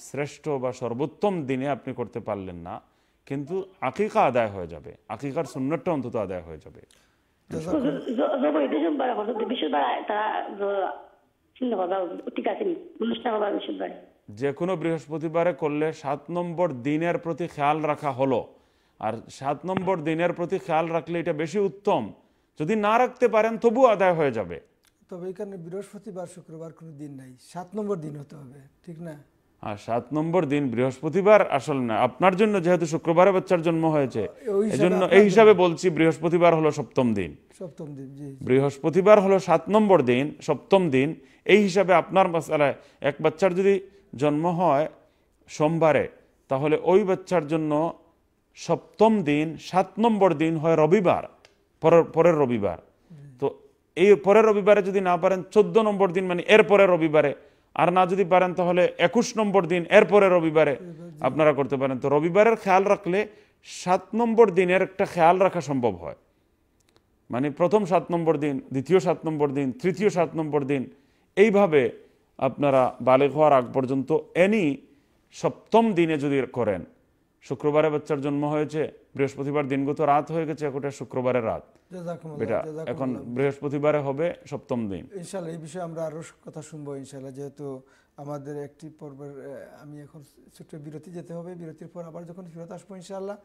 শ্রেষ্ঠ বা সর্বোত্তম দিনে আপনি করতে পারলেন না কিন্তু আকিকা আদায় হয়ে যাবে আকিকার সুন্নতটা অন্তত আদায় হয়ে যাবে যে কোনো বৃহস্পতিবারে করলে সাত নম্বর দিনের প্রতি খেয়াল রাখা হলো আর সাত নম্বর দিনের প্রতি খেয়াল রাখলে এটা বেশি উত্তম যদি না রাখতে পারেন তবু আদায় হয়ে যাবে তবে এই কারণে বৃহস্পতিবার শুক্রবার কোনো দিন নাই সাত নম্বর দিন হতে হবে ঠিক না আর সাত নম্বর দিন বৃহস্পতিবার আসল না আপনার জন্য যেহেতু শুক্রবারে বাচ্চার জন্ম হয়েছে এজন্য এই হিসাবে বলছি বৃহস্পতিবার হলো সপ্তম দিন সপ্তম দিন বৃহস্পতিবার হলো সাত নম্বর দিন সপ্তম দিন এই হিসাবে আপনার মাসালায় এক বাচ্চার যদি জন্ম হয় সোমবারে তাহলে ওই বাচ্চার জন্য সপ্তম দিন সাত নম্বর দিন হয় রবিবার পরের পরের রবিবার তো এই পরের রবিবারে যদি না পারেন চোদ্দ নম্বর দিন মানে এর পরের রবিবারে আর না যদি পারেন তাহলে একুশ নম্বর দিন এর পরের রবিবারে আপনারা করতে পারেন তো রবিবারের খেয়াল রাখলে সাত নম্বর দিনের একটা খেয়াল রাখা সম্ভব হয় মানে প্রথম সাত নম্বর দিন দ্বিতীয় সাত নম্বর দিন তৃতীয় সাত নম্বর দিন এইভাবে আপনারা বালেক হওয়ার আগ পর্যন্ত এনি সপ্তম দিনে যদি করেন শুক্রবারে বাচ্চার জন্ম হয়েছে বৃহস্পতিবার দিনগত রাত হয়ে গেছে একটা শুক্রবারের রাত এটা এখন বৃহস্পতিবারে হবে সপ্তম দিন ইনশাল্লাহ এই বিষয়ে আমরা আরো কথা শুনবো ইনশাল্লাহ যেহেতু আমাদের একটি পর্বের আমি এখন ছোট্ট বিরতি যেতে হবে বিরতির পর আবার যখন ফেরত আসবো ইনশাআল্লাহ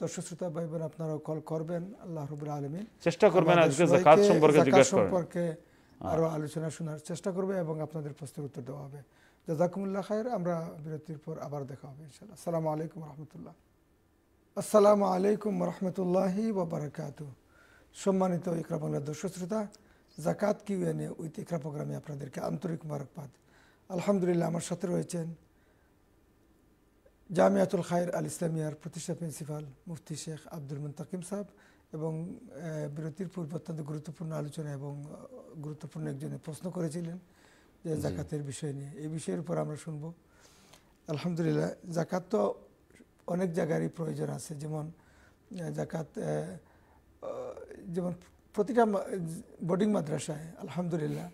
দর্শক শ্রোতা ভাই বোন আপনারাও কল করবেন আল্লাহ রবুল আলমিন চেষ্টা করবেন আজকে জাকাত সম্পর্কে জিজ্ঞাসা সম্পর্কে হ্যাঁ। আরও আলোচনা শোনার চেষ্টা করবে এবং আপনাদের প্রশ্নের উত্তর দেওয়া হবে জাজাকুমুল্লাহ খায়ের আমরা বিরতির পর আবার দেখা হবে ইনশাআল্লাহ আসসালামু আলাইকুম রহমতুল্লাহ আসসালামু আলাইকুম রহমতুল্লাহি বাবরাকাত সম্মানিত ইকরা বাংলার দর্শক শ্রোতা জাকাত এনে উইথ ইকরা প্রোগ্রামে আপনাদেরকে আন্তরিক মারকবাদ আলহামদুলিল্লাহ আমার সাথে রয়েছেন জামিয়াতুল খায়ের আল ইসলামিয়ার প্রতিষ্ঠা প্রিন্সিপাল মুফতি শেখ আব্দুল মুন্তাকিম সাহেব এবং বিরতির পূর্বে অত্যন্ত গুরুত্বপূর্ণ আলোচনা এবং গুরুত্বপূর্ণ একজনে প্রশ্ন করেছিলেন যে জাকাতের বিষয় নিয়ে এই বিষয়ের উপর আমরা শুনব আলহামদুলিল্লাহ জাকাত তো অনেক জায়গারই প্রয়োজন আছে যেমন জাকাত যেমন প্রতিটা বোর্ডিং মাদ্রাসায় আলহামদুলিল্লাহ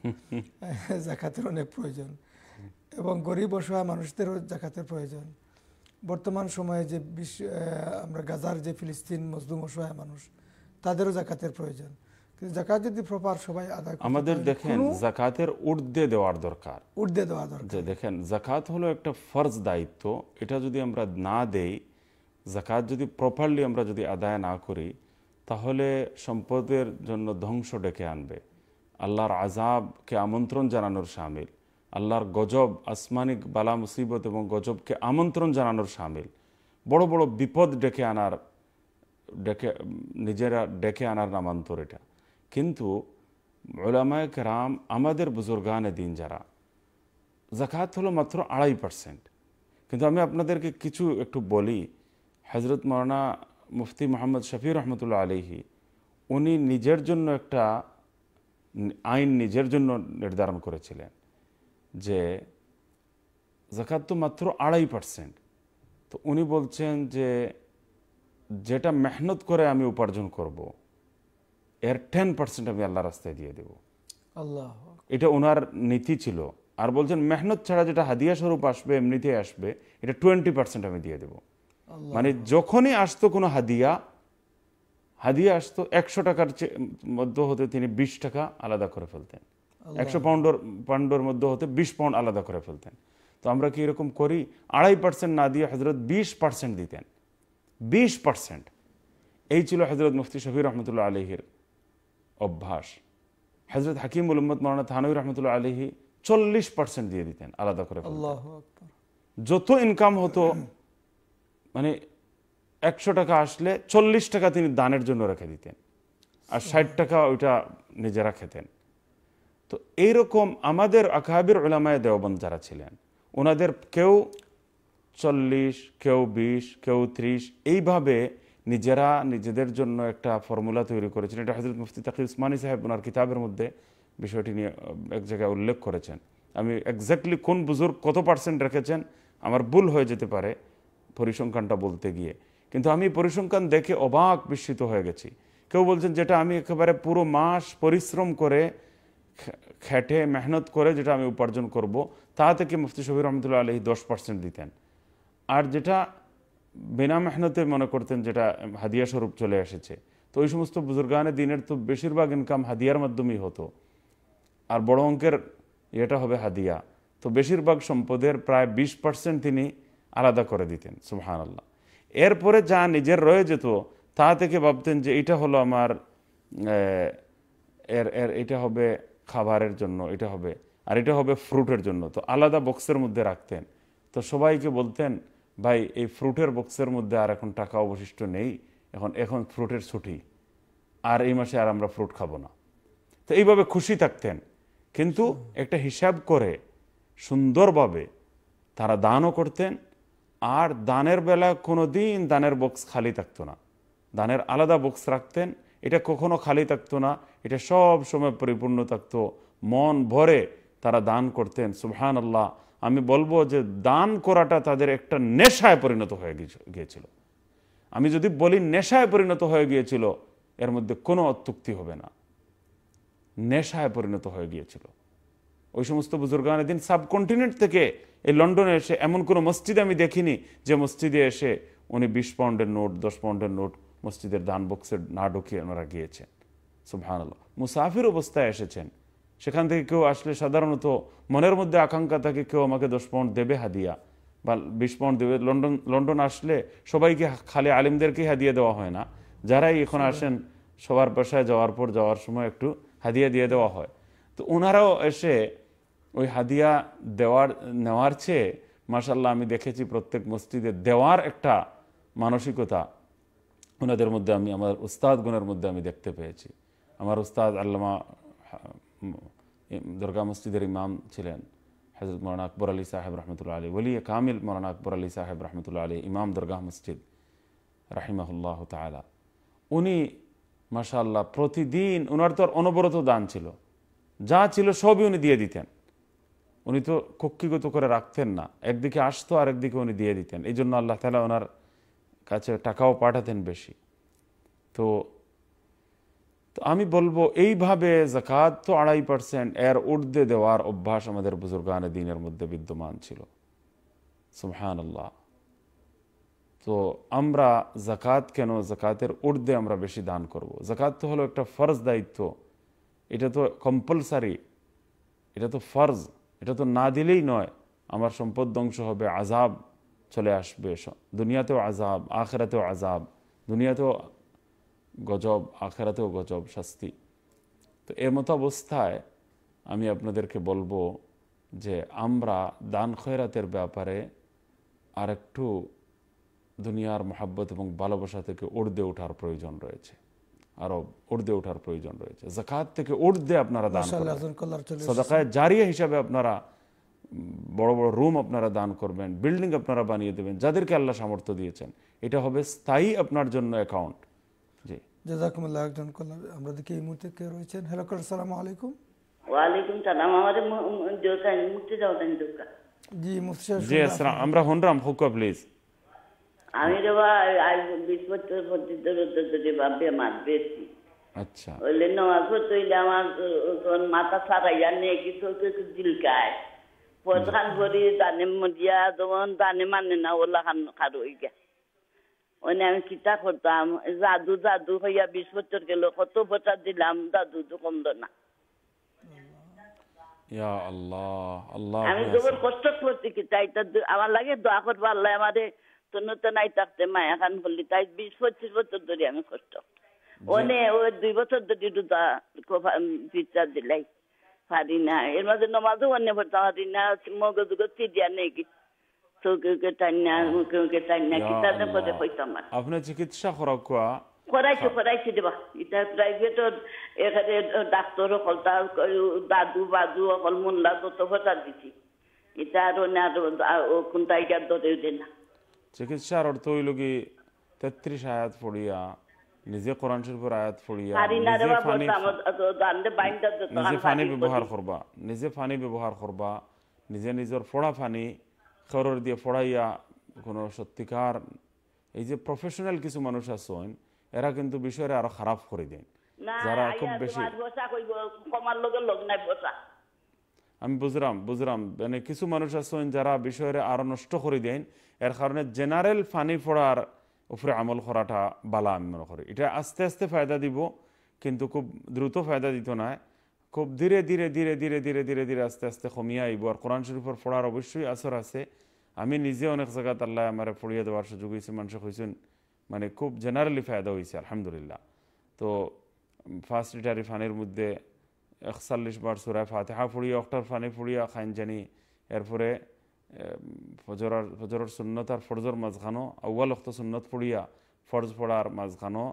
জাকাতের অনেক প্রয়োজন এবং গরিব অসহায় মানুষদেরও জাকাতের প্রয়োজন বর্তমান সময়ে যে বিশ্ব আমরা গাজার যে ফিলিস্তিন মজলুম অসহায় মানুষ তাদেরও জাকাতের প্রয়োজন জাকাত যদি প্রপার সবাই আদায় আমাদের দেখেন জাকাতের ঊর্ধ্বে দেওয়ার দরকার ঊর্ধ্বে দেওয়া দরকার দেখেন জাকাত হলো একটা ফরজ দায়িত্ব এটা যদি আমরা না দেই জাকাত যদি প্রপারলি আমরা যদি আদায় না করি তাহলে সম্পদের জন্য ধ্বংস ডেকে আনবে আল্লাহর আজাবকে আমন্ত্রণ জানানোর সামিল আল্লাহর গজব আসমানিক বালা মুসিবত এবং গজবকে আমন্ত্রণ জানানোর সামিল বড় বড় বিপদ ডেকে আনার ডেকে নিজেরা ডেকে আনার নামান্তর এটা কিন্তু ওলামায় কেরাম আমাদের বুজুর্গানে দিন যারা জাকাত হলো মাত্র আড়াই পার্সেন্ট কিন্তু আমি আপনাদেরকে কিছু একটু বলি হজরত মরানা মুফতি মোহাম্মদ শফি রহমতুল্লা আলিহি উনি নিজের জন্য একটা আইন নিজের জন্য নির্ধারণ করেছিলেন যে জাকাত তো মাত্র আড়াই পার্সেন্ট তো উনি বলছেন যে যেটা মেহনত করে আমি উপার্জন করবো এর টেন পার্সেন্ট আমি আল্লাহ রাস্তায় দিয়ে দেবো আল্লাহ এটা ওনার নীতি ছিল আর বলছেন মেহনত ছাড়া যেটা হাদিয়া স্বরূপ আসবে এমনিতে আসবে এটা টোয়েন্টি পার্সেন্ট আমি দিয়ে দেবো মানে যখনই আসতো কোনো হাদিয়া হাদিয়া আসতো একশো টাকার মধ্যে হতে তিনি বিশ টাকা আলাদা করে ফেলতেন একশো পাউন্ডর পাউন্ডর মধ্যে হতে বিশ পাউন্ড আলাদা করে ফেলতেন তো আমরা কি এরকম করি আড়াই পার্সেন্ট না দিয়ে হজরত বিশ পার্সেন্ট দিতেন বিশ পার্সেন্ট এই ছিল হজরত মুফতি শফি রহমতুল্লাহ আলহির অভ্যাস হজরত হাকিম উম্মদ মৌলানা থানবী রহমতুল্লাহ আলহী চল্লিশ পার্সেন্ট দিয়ে দিতেন আলাদা করে যত ইনকাম হতো মানে একশো টাকা আসলে চল্লিশ টাকা তিনি দানের জন্য রেখে দিতেন আর আচ্ছা। ষাট টাকা ওইটা নিজেরা খেতেন তো এইরকম আমাদের আকাবির ওলামায় দেওবন্দ যারা ছিলেন ওনাদের কেউ চল্লিশ কেউ বিশ কেউ ত্রিশ এইভাবে নিজেরা নিজেদের জন্য একটা ফর্মুলা তৈরি করেছেন এটা হজরত মুফতি তাকি উসমানী সাহেব ওনার কিতাবের মধ্যে বিষয়টি নিয়ে এক জায়গায় উল্লেখ করেছেন আমি একজাক্টলি কোন বুজুর্গ কত পার্সেন্ট রেখেছেন আমার ভুল হয়ে যেতে পারে পরিসংখ্যানটা বলতে গিয়ে কিন্তু আমি পরিসংখ্যান দেখে অবাক বিস্মিত হয়ে গেছি কেউ বলছেন যেটা আমি একেবারে পুরো মাস পরিশ্রম করে খেটে মেহনত করে যেটা আমি উপার্জন করব তা থেকে মুফতি শফির রহমতুল্লাহ আলহী দশ পার্সেন্ট দিতেন আর যেটা বিনা মেহনতে মনে করতেন যেটা হাদিয়া স্বরূপ চলে এসেছে তো ওই সমস্ত বুজুর্গানে দিনের তো বেশিরভাগ ইনকাম হাদিয়ার মাধ্যমেই হতো আর বড় অঙ্কের এটা হবে হাদিয়া তো বেশিরভাগ সম্পদের প্রায় বিশ পার্সেন্ট তিনি আলাদা করে দিতেন সুহান আল্লাহ এরপরে যা নিজের রয়ে যেত তা থেকে ভাবতেন যে এটা হলো আমার এর এর এটা হবে খাবারের জন্য এটা হবে আর এটা হবে ফ্রুটের জন্য তো আলাদা বক্সের মধ্যে রাখতেন তো সবাইকে বলতেন ভাই এই ফ্রুটের বক্সের মধ্যে আর এখন টাকা অবশিষ্ট নেই এখন এখন ফ্রুটের ছুটি আর এই মাসে আর আমরা ফ্রুট খাবো না তো এইভাবে খুশি থাকতেন কিন্তু একটা হিসাব করে সুন্দরভাবে তারা দানও করতেন আর দানের বেলা কোনো দিন দানের বক্স খালি থাকতো না দানের আলাদা বক্স রাখতেন এটা কখনো খালি থাকতো না এটা সব সময় পরিপূর্ণ থাকতো মন ভরে তারা দান করতেন সুবহান আল্লাহ আমি বলবো যে দান করাটা তাদের একটা নেশায় পরিণত হয়ে গিয়েছিল আমি যদি বলি নেশায় পরিণত হয়ে গিয়েছিল এর মধ্যে কোনো অত্যুক্তি হবে না নেশায় পরিণত হয়ে গিয়েছিল ওই সমস্ত বুজুর্গান এদিন সাবকন্টিনেন্ট থেকে এই লন্ডনে এসে এমন কোনো মসজিদ আমি দেখিনি যে মসজিদে এসে উনি বিশ পাউন্ডের নোট দশ পাউন্ডের নোট মসজিদের দান বক্সে না ঢুকিয়ে ওনারা গিয়েছেন সুবহানাল্লাহ মুসাফির অবস্থায় এসেছেন সেখান থেকে কেউ আসলে সাধারণত মনের মধ্যে আকাঙ্ক্ষা থাকে কেউ আমাকে দশ পাউন্ড দেবে হাদিয়া বা বিশ পাউন্ড দেবে লন্ডন লন্ডন আসলে সবাইকে খালি আলিমদেরকেই হাদিয়া দেওয়া হয় না যারাই এখন আসেন সবার পেশায় যাওয়ার পর যাওয়ার সময় একটু হাদিয়া দিয়ে দেওয়া হয় তো ওনারাও এসে ওই হাদিয়া দেওয়ার নেওয়ার চেয়ে মার্শাল্লাহ আমি দেখেছি প্রত্যেক মসজিদে দেওয়ার একটা মানসিকতা ওনাদের মধ্যে আমি আমার গুণের মধ্যে আমি দেখতে পেয়েছি আমার উস্তাদ আল্লামা দরগা মসজিদের ইমাম ছিলেন হজরত মৌলানা আকবর আলী সাহেব রহমতুল্লা আলী ওলি কামিল মৌলানা আকবর আলী সাহেব রহমতুল্লা আলী ইমাম দরগাহ মসজিদ রাহিমাহুল্লাহ তালা উনি মাশাল্লাহ প্রতিদিন ওনার তো অনবরত দান ছিল যা ছিল সবই উনি দিয়ে দিতেন উনি তো কক্ষিগত করে রাখতেন না একদিকে আসতো আর একদিকে উনি দিয়ে দিতেন এই জন্য আল্লাহ তালা ওনার কাছে টাকাও পাঠাতেন বেশি তো তো আমি বলবো এইভাবে জাকাত তো আড়াই পার্সেন্ট এর উর্ধে দেওয়ার অভ্যাস আমাদের বুজুর্গানে দিনের মধ্যে বিদ্যমান ছিল সুহান তো আমরা জাকাত কেন জাকাতের উর্ধে আমরা বেশি দান করব। জাকাত তো হলো একটা ফরজ দায়িত্ব এটা তো কম্পালসারি এটা তো ফরজ এটা তো না দিলেই নয় আমার সম্পদ ধ্বংস হবে আজাব চলে আসবে দুনিয়াতেও আজাব আখেরাতেও আজাব দুনিয়াতেও গজব আখেরাতেও গজব শাস্তি তো এর মতো অবস্থায় আমি আপনাদেরকে বলবো যে আমরা দান খয়রাতের ব্যাপারে আর একটু দুনিয়ার মহাব্বত এবং ভালোবাসা থেকে উর্দে ওঠার প্রয়োজন রয়েছে আরও উর্দে ওঠার প্রয়োজন রয়েছে জাকাত থেকে উর্দে আপনারা দান সদাকায় জারিয়া হিসাবে আপনারা বড় বড় রুম আপনারা দান করবেন বিল্ডিং আপনারা বানিয়ে দেবেন যাদেরকে আল্লাহ সামর্থ্য দিয়েছেন এটা হবে স্থায়ী আপনার জন্য অ্যাকাউন্ট জাজাকুমুল্লাহ একজন আমরা দেখি এই মুহূর্তে কে রয়েছেন হ্যালো সালাম আলাইকুম ওয়ালাইকুম সালাম জি জি আসসালাম আমরা হনরাম হুকা প্লিজ আমি রে আজ মাছ বেশি আচ্ছা ওইলে নমা করতে আমার মাথা সারাইয়া নিয়ে কিছু কিছু জিলকায় আচ্ছা। প্রধান করি দানে মরিয়া যেমন দানে মানে না ওলা খান খারো গেছে ওই আমি কিতা করতাম জাদু জাদু হইয়া বিশ বছর গেল কত বছর দিলাম জাদু তো কমদ না আমি যখন কষ্ট করছি কি তাই আমার লাগে দোয়া করবো আল্লাহ তো নাই থাকতে মায়া খান বললি তাই বিশ পঁচিশ বছর ধরে আমি কষ্ট ওনে ওই দুই বছর ধরে রোজা বিচার দিলাই পারি না এর মাঝে নমাজও অন্য পড়তে পারি না মগজ গতি দিয়া নেই কিছু আপনার চিকিৎসা খরচ কোয়া খরাইছে খরাইছে দেবা এটা প্রাইভেটত এখানে ডাক্তর অকল দাদু বাদু অকল মোল্লা তত ভোটার দিছি এটা আর কোনটা এটার দরে দে না চিকিৎসার অর্থ হইল কি তেত্রিশ আয়াত পড়িয়া নিজে কোরআন শরীফের আয়াত পড়িয়া নিজে পানি ব্যবহার করবা নিজে পানি ব্যবহার করবা নিজে নিজের ফোড়া পানি খরর দিয়ে পড়াইয়া কোনো সত্যিকার এই যে প্রফেশনাল কিছু মানুষ আছেন এরা কিন্তু বিষয়টা আরো খারাপ করে দেন যারা খুব বেশি আমি বুঝলাম বুঝলাম মানে কিছু মানুষ আছেন যারা বিষয়টা আরো নষ্ট করে দেন এর কারণে জেনারেল ফানি পড়ার উপরে আমল করাটা বালা আমি মনে করি এটা আস্তে আস্তে ফায়দা দিব কিন্তু খুব দ্রুত ফায়দা দিত না খুব ধীরে ধীরে ধীরে ধীরে ধীরে ধীরে ধীরে আস্তে আস্তে কমিয়ে আইব আর কোরআন শরীফের পড়ার অবশ্যই আসর আছে আমি নিজে অনেক জায়গাত আল্লাহ আমার পড়িয়ে দেওয়ার সুযোগ হয়েছে মানুষ হয়েছেন মানে খুব জেনারেলি ফায়দা হয়েছে আলহামদুলিল্লাহ তো ফার্স্ট লিটারি ফানের মধ্যে একচল্লিশ বার সুরায় ফাতেহা ফুড়িয়া অক্টার ফানে ফুড়িয়া খাইন জানি এরপরে ফজরার ফজরের সুন্নত আর ফরজর মাঝখানো আউ্বাল অক্ত সুন্নত ফুড়িয়া ফরজ ফোড়ার মাঝখানো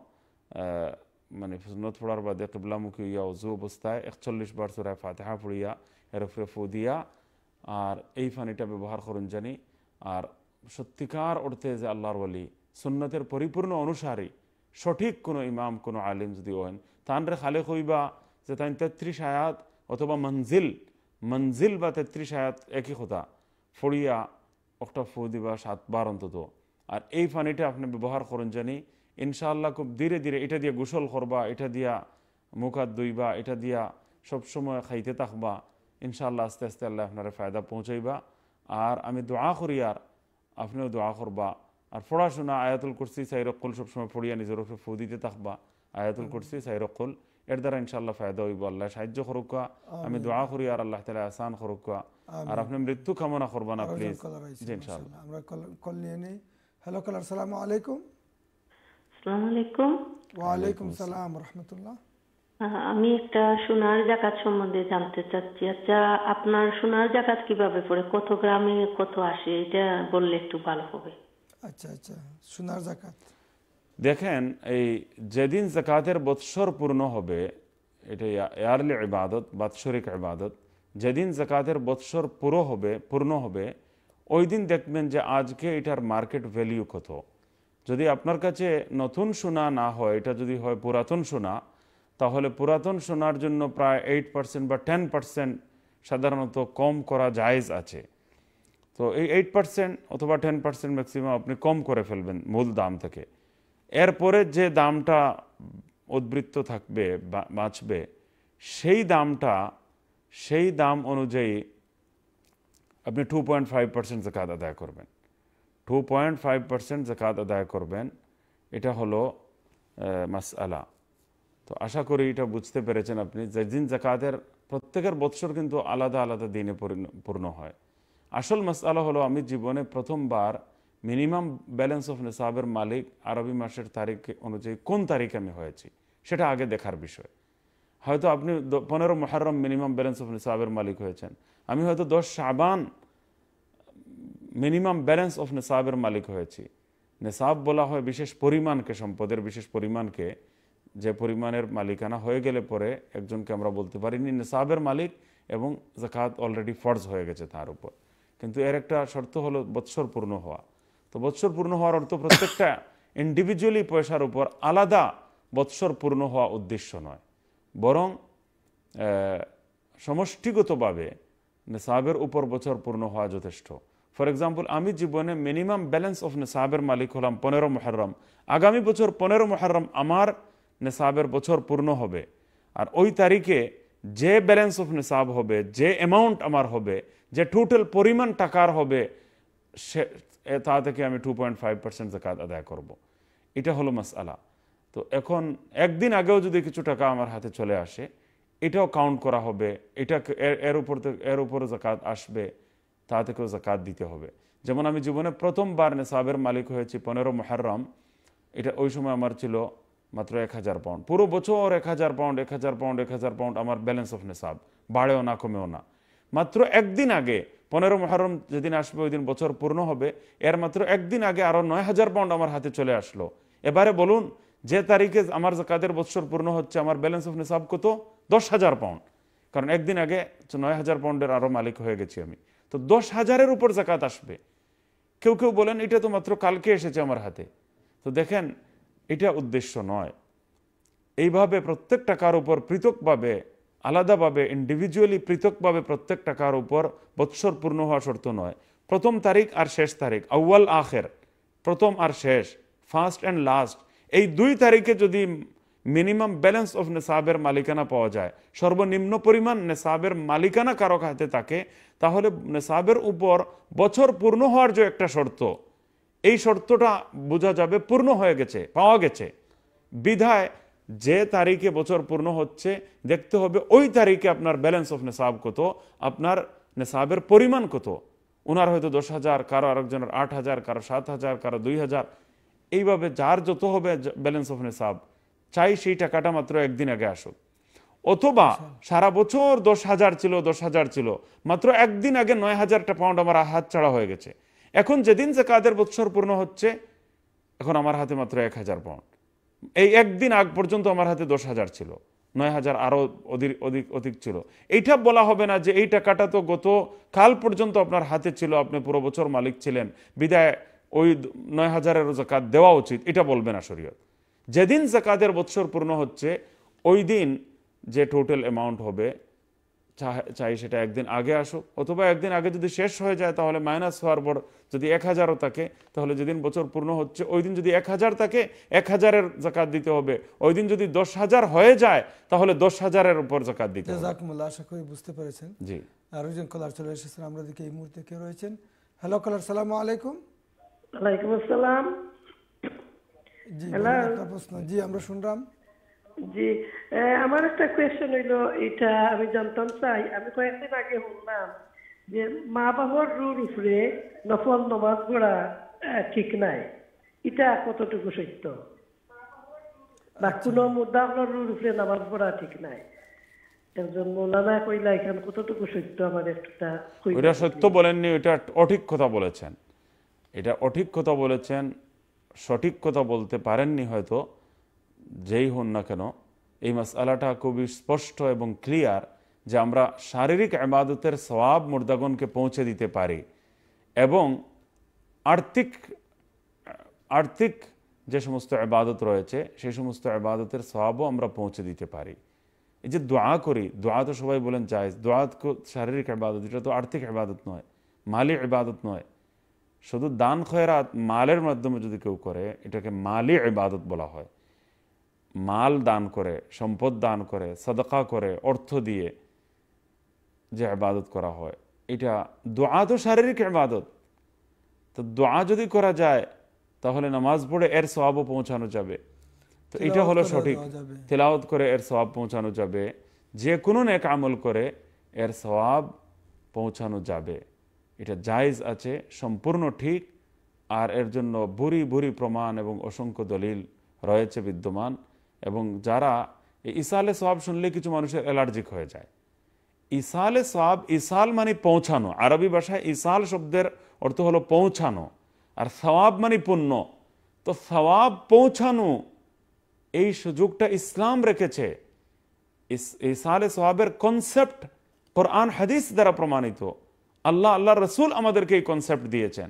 মানে সুন্নত পড়ার বাদে মুখী হইয়া অজু অবস্থায় একচল্লিশ বার সুরায় ফাতেহা পড়িয়া এরফে ফু দিয়া আর এই ফানিটা ব্যবহার করুন জানি আর সত্যিকার অর্থে যে আল্লাহর বলি সুন্নতের পরিপূর্ণ অনুসারী সঠিক কোনো ইমাম কোনো আলিম যদি হন তানরে খালে কইবা যে তাই তেত্রিশ আয়াত অথবা মঞ্জিল মঞ্জিল বা তেত্রিশ আয়াত একই কথা ফড়িয়া একটা ফু দিবা সাতবার অন্তত আর এই ফানিটা আপনি ব্যবহার করুন জানি ইনশাআল্লাহ খুব ধীরে ধীরে এটা দিয়ে গোসল করবা এটা দিয়া মুখাত দইবা এটা দিয়া সবসময় খাইতে থাকবা ইনশাআল্লাহ আস্তে আস্তে আল্লাহ আপনারা ফায়দা পৌঁছাইবা আর আমি দোয়া করি আর আপনিও দোয়া করবা আর পড়াশোনা আয়াতুল কুরসি সাইরকুল সবসময় পড়িয়া নিজের উপরে ফু দিতে থাকবা আয়াতুল কুরসি সাইরকুল এর দ্বারা ইনশাল্লাহ ফায়দা হইব আল্লাহ সাহায্য করুক আমি দোয়া করি আর আল্লাহ তালা আসান করুক আর আপনি মৃত্যু কামনা করবা না প্লিজ ইনশাল্লাহ আমরা কল নিয়ে নিই হ্যালো কালার সালামু আলাইকুম আসসালামু আলাইকুম ওয়ালাইকুম সালাম রহমতুল্লাহ আমি একটা সোনার জাকাত সম্বন্ধে জানতে চাচ্ছি আচ্ছা আপনার সোনার জাকাত কিভাবে পড়ে কত গ্রামে কত আসে এটা বললে একটু ভালো হবে আচ্ছা আচ্ছা সোনার জাকাত দেখেন এই যেদিন জাকাতের বৎসর পূর্ণ হবে এটা ইয়ারলি ইবাদত বাৎসরিক ইবাদত যেদিন জাকাতের বৎসর পুরো হবে পূর্ণ হবে ওই দিন দেখবেন যে আজকে এটার মার্কেট ভ্যালিউ কত যদি আপনার কাছে নতুন সোনা না হয় এটা যদি হয় পুরাতন সোনা তাহলে পুরাতন সোনার জন্য প্রায় এইট পার্সেন্ট বা টেন পার্সেন্ট সাধারণত কম করা জায়েজ আছে তো এই এইট পার্সেন্ট অথবা টেন পার্সেন্ট ম্যাক্সিমাম আপনি কম করে ফেলবেন মূল দাম থেকে এরপরে যে দামটা উদ্বৃত্ত থাকবে বাঁচবে সেই দামটা সেই দাম অনুযায়ী আপনি টু পয়েন্ট ফাইভ পার্সেন্ট জাকাত আদায় করবেন টু পয়েন্ট ফাইভ পার্সেন্ট জাকাত আদায় করবেন এটা হলো আলা তো আশা করি এটা বুঝতে পেরেছেন আপনি যে দিন জাকাতের প্রত্যেকের বৎসর কিন্তু আলাদা আলাদা দিনে পূর্ণ হয় আসল মাস আলা হলো আমি জীবনে প্রথমবার মিনিমাম ব্যালেন্স অফ নেশাবের মালিক আরবি মাসের তারিখ অনুযায়ী কোন তারিখে আমি হয়েছি সেটা আগে দেখার বিষয় হয়তো আপনি পনেরো মহারম মিনিমাম ব্যালেন্স অফ নিসাবের মালিক হয়েছেন আমি হয়তো দশ শাবান মিনিমাম ব্যালেন্স অফ নেশাবের মালিক হয়েছি নেশাব বলা হয় বিশেষ পরিমাণকে সম্পদের বিশেষ পরিমাণকে যে পরিমাণের মালিকানা হয়ে গেলে পরে একজনকে আমরা বলতে পারিনি নেশাবের মালিক এবং জাকাত অলরেডি ফর্জ হয়ে গেছে তার উপর কিন্তু এর একটা শর্ত হলো বৎসর পূর্ণ হওয়া তো বৎসর পূর্ণ হওয়ার অর্থ প্রত্যেকটা ইন্ডিভিজুয়ালি পয়সার উপর আলাদা বৎসর পূর্ণ হওয়া উদ্দেশ্য নয় বরং সমষ্টিগতভাবে নেশাবের উপর বছর পূর্ণ হওয়া যথেষ্ট ফর এক্সাম্পল আমি জীবনে মিনিমাম ব্যালেন্স অফ নেশাবের মালিক হলাম পনেরো মহারম আগামী বছর পনেরো মহারম আমার নেশাবের বছর পূর্ণ হবে আর ওই তারিখে যে ব্যালেন্স অফ নেশাব হবে যে অ্যামাউন্ট আমার হবে যে টোটাল পরিমাণ টাকার হবে সে তা থেকে আমি টু পয়েন্ট ফাইভ পার্সেন্ট জাকাত আদায় করব। এটা হলো মাস আলা তো এখন একদিন আগেও যদি কিছু টাকা আমার হাতে চলে আসে এটাও কাউন্ট করা হবে এটা এর উপর এর উপরে জাকাত আসবে তা থেকেও জাকাত দিতে হবে যেমন আমি জীবনে প্রথমবার নেশাবের মালিক হয়েছি পনেরো মোহরম এটা ওই সময় আমার ছিল মাত্র এক হাজার পাউন্ড পুরো বছর এক হাজার পাউন্ড এক হাজার পাউন্ড এক হাজার পাউন্ড আমার ব্যালেন্স অফ নেশাব বাড়েও না কমেও না মাত্র একদিন আগে পনেরো মহারম যেদিন আসবে ওই দিন বছর পূর্ণ হবে এর মাত্র একদিন আগে আরও নয় হাজার পাউন্ড আমার হাতে চলে আসলো এবারে বলুন যে তারিখে আমার জাকাতের বছর পূর্ণ হচ্ছে আমার ব্যালেন্স অফ নেশাব কত দশ হাজার পাউন্ড কারণ একদিন আগে নয় হাজার পাউন্ডের আরও মালিক হয়ে গেছি আমি তো দশ হাজারের উপর জাকাত আসবে কেউ কেউ বলেন এটা তো মাত্র কালকে এসেছে আমার হাতে তো দেখেন এটা উদ্দেশ্য নয় এইভাবে প্রত্যেক টাকার উপর পৃথকভাবে আলাদাভাবে ইন্ডিভিজুয়ালি পৃথকভাবে প্রত্যেক টাকার উপর বৎসর পূর্ণ হওয়া শর্ত নয় প্রথম তারিখ আর শেষ তারিখ আউ্য়াল আখের প্রথম আর শেষ ফার্স্ট অ্যান্ড লাস্ট এই দুই তারিখে যদি মিনিমাম ব্যালেন্স অফ নেশাবের মালিকানা পাওয়া যায় সর্বনিম্ন পরিমাণ নেশাবের মালিকানা কারক হাতে থাকে তাহলে নেশাবের মানে উপর বছর পূর্ণ হওয়ার যে একটা শর্ত এই শর্তটা বোঝা যাবে পূর্ণ হয়ে গেছে পাওয়া গেছে বিধায় যে তারিখে বছর পূর্ণ হচ্ছে দেখতে হবে ওই তারিখে আপনার ব্যালেন্স অফ নেশাব কত আপনার নেশাবের পরিমাণ কত ওনার হয়তো দশ হাজার কারো আরেকজনের আট হাজার কারো সাত হাজার কারো দুই হাজার এইভাবে যার যত হবে ব্যালেন্স অফ নেশাব চাই সেই টাকাটা মাত্র একদিন আগে আসুক অথবা সারা বছর দশ হাজার ছিল দশ হাজার ছিল মাত্র একদিন আগে নয় হাজারটা পাউন্ড আমার হাত ছাড়া হয়ে গেছে এখন যেদিন যে কাদের বৎসর পূর্ণ হচ্ছে এখন আমার হাতে মাত্র এক হাজার পাউন্ড এই একদিন আগ পর্যন্ত আমার হাতে দশ হাজার ছিল নয় হাজার আরও অধিক অধিক অধিক ছিল এইটা বলা হবে না যে এই টাকাটা তো গত কাল পর্যন্ত আপনার হাতে ছিল আপনি পুরো বছর মালিক ছিলেন বিদায় ওই নয় হাজারের জাকাত দেওয়া উচিত এটা বলবে না শরীয়ত যেদিন জাকাতের বৎসর পূর্ণ হচ্ছে ওই দিন যে টোটাল অ্যামাউন্ট হবে চাই সেটা একদিন আগে আসুক অথবা একদিন আগে যদি শেষ হয়ে যায় তাহলে মাইনাস হওয়ার পর যদি এক হাজারও থাকে তাহলে যেদিন বছর পূর্ণ হচ্ছে ওই দিন যদি এক হাজার থাকে এক হাজারের জাকাত দিতে হবে ওই দিন যদি দশ হাজার হয়ে যায় তাহলে দশ হাজারের উপর জাকাত দিতে হবে আশা করি বুঝতে পেরেছেন জি আর একজন কলার চলে এসেছেন আমরা দিকে এই মুহূর্তে কে রয়েছেন হ্যালো কলার সালাম আলাইকুম ওয়ালাইকুম আসসালাম জি আমরা শুনলাম জি আমার একটা কোয়েশ্চেন হইলো এটা আমি জানতাম চাই আমি কয়েকদিন আগে শুনলাম যে মা বাবার রুর উপরে নফল নমাজ পড়া ঠিক নাই এটা কতটুকু সত্য বা আচ্ছা। কোন মুদ্রা রুর উপরে নামাজ পড়া ঠিক নাই একজন মৌলানা কইলা এখান কতটুকু সত্য আমার একটা সত্য বলেননি ওটা অঠিক কথা বলেছেন এটা অঠিক কথা বলেছেন সঠিক কথা বলতে পারেননি হয়তো যেই হন না কেন এই মাস আলাটা খুবই স্পষ্ট এবং ক্লিয়ার যে আমরা শারীরিক আমাদতের সবাব মুর্দাগণকে পৌঁছে দিতে পারি এবং আর্থিক আর্থিক যে সমস্ত আবাদত রয়েছে সেই সমস্ত আবাদতের সবাবও আমরা পৌঁছে দিতে পারি এই যে দোয়া করি দোয়া তো সবাই বলেন চাই দোয়া শারীরিক আবাদত এটা তো আর্থিক আবাদত নয় মালি আবাদত নয় শুধু দান খয়রাত মালের মাধ্যমে যদি কেউ করে এটাকে মালি আবাদত বলা হয় মাল দান করে সম্পদ দান করে সদকা করে অর্থ দিয়ে যে আবাদত করা হয় এটা দোয়া তো শারীরিক আবাদত তো দোয়া যদি করা যায় তাহলে নামাজ পড়ে এর স্বভাবও পৌঁছানো যাবে তো এটা হলো সঠিক তেলাওত করে এর স্বভাব পৌঁছানো যাবে যে কোনো নেক আমল করে এর স্বভাব পৌঁছানো যাবে এটা জায়জ আছে সম্পূর্ণ ঠিক আর এর জন্য ভুরি ভুরি প্রমাণ এবং অসংখ্য দলিল রয়েছে বিদ্যমান এবং যারা আলে সব শুনলে কিছু মানুষের অ্যালার্জিক হয়ে যায় আলে সব ঈসাল মানে পৌঁছানো আরবি ভাষায় ঈসাল শব্দের অর্থ হলো পৌঁছানো আর সওয়াব মানে পুণ্য তো সওয়াব পৌঁছানো এই সুযোগটা ইসলাম রেখেছে আলে সওয়াবের কনসেপ্ট কোরআন হাদিস দ্বারা প্রমাণিত আল্লাহ আল্লাহ রসুল আমাদেরকে এই কনসেপ্ট দিয়েছেন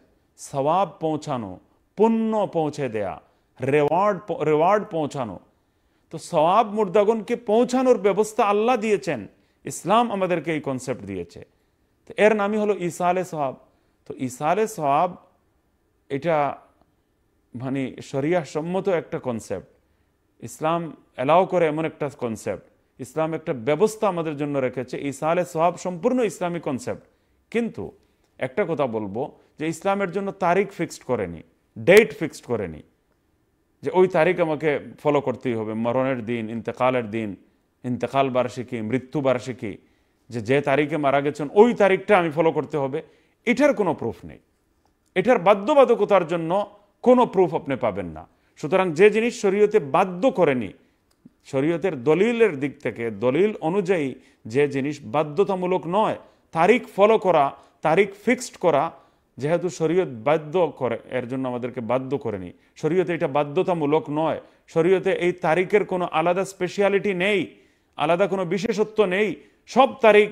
সওয়াব পৌঁছানো পুণ্য পৌঁছে দেয়া রেওয়ার্ড রেওয়ার্ড পৌঁছানো তো সবাব মুর্দাগনকে পৌঁছানোর ব্যবস্থা আল্লাহ দিয়েছেন ইসলাম আমাদেরকে এই কনসেপ্ট দিয়েছে তো এর নামই হলো আলে সওয়াব তো আলে সহাব এটা মানে শরিয়া সম্মত একটা কনসেপ্ট ইসলাম অ্যালাউ করে এমন একটা কনসেপ্ট ইসলাম একটা ব্যবস্থা আমাদের জন্য রেখেছে আলে সহাব সম্পূর্ণ ইসলামী কনসেপ্ট কিন্তু একটা কথা বলবো যে ইসলামের জন্য তারিখ ফিক্সড করেনি ডেট ফিক্সড করেনি যে ওই তারিখ আমাকে ফলো করতেই হবে মরণের দিন ইন্তেকালের দিন ইন্তেকাল বার্ষিকী মৃত্যু বার্ষিকী যে যে তারিখে মারা গেছেন ওই তারিখটা আমি ফলো করতে হবে এটার কোনো প্রুফ নেই এটার বাধ্যবাধকতার জন্য কোনো প্রুফ আপনি পাবেন না সুতরাং যে জিনিস শরীয়তে বাধ্য করেনি শরীয়তের দলিলের দিক থেকে দলিল অনুযায়ী যে জিনিস বাধ্যতামূলক নয় তারিখ ফলো করা তারিখ ফিক্সড করা যেহেতু শরীয়ত বাধ্য করে এর জন্য আমাদেরকে বাধ্য করেনি শরীয়তে এটা বাধ্যতামূলক নয় শরীয়তে এই তারিখের কোনো আলাদা স্পেশিয়ালিটি নেই আলাদা কোনো বিশেষত্ব নেই সব তারিখ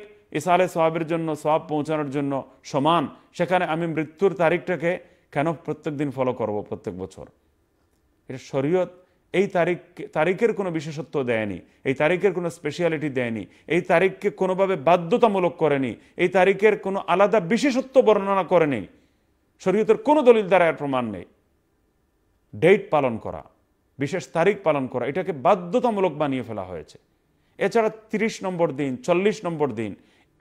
আলে সোহাবের জন্য সোয়াব পৌঁছানোর জন্য সমান সেখানে আমি মৃত্যুর তারিখটাকে কেন প্রত্যেক দিন ফলো করব প্রত্যেক বছর এটা শরীয়ত এই তারিখ তারিখের কোনো বিশেষত্ব দেয়নি এই তারিখের কোনো স্পেশিয়ালিটি দেয়নি এই তারিখকে কোনোভাবে বাধ্যতামূলক করেনি এই তারিখের কোনো আলাদা বিশেষত্ব বর্ণনা করেনি শরীয়তের কোনো দলিল দ্বারা এর প্রমাণ নেই ডেট পালন করা বিশেষ তারিখ পালন করা এটাকে বাধ্যতামূলক বানিয়ে ফেলা হয়েছে এছাড়া ৩০ নম্বর দিন চল্লিশ নম্বর দিন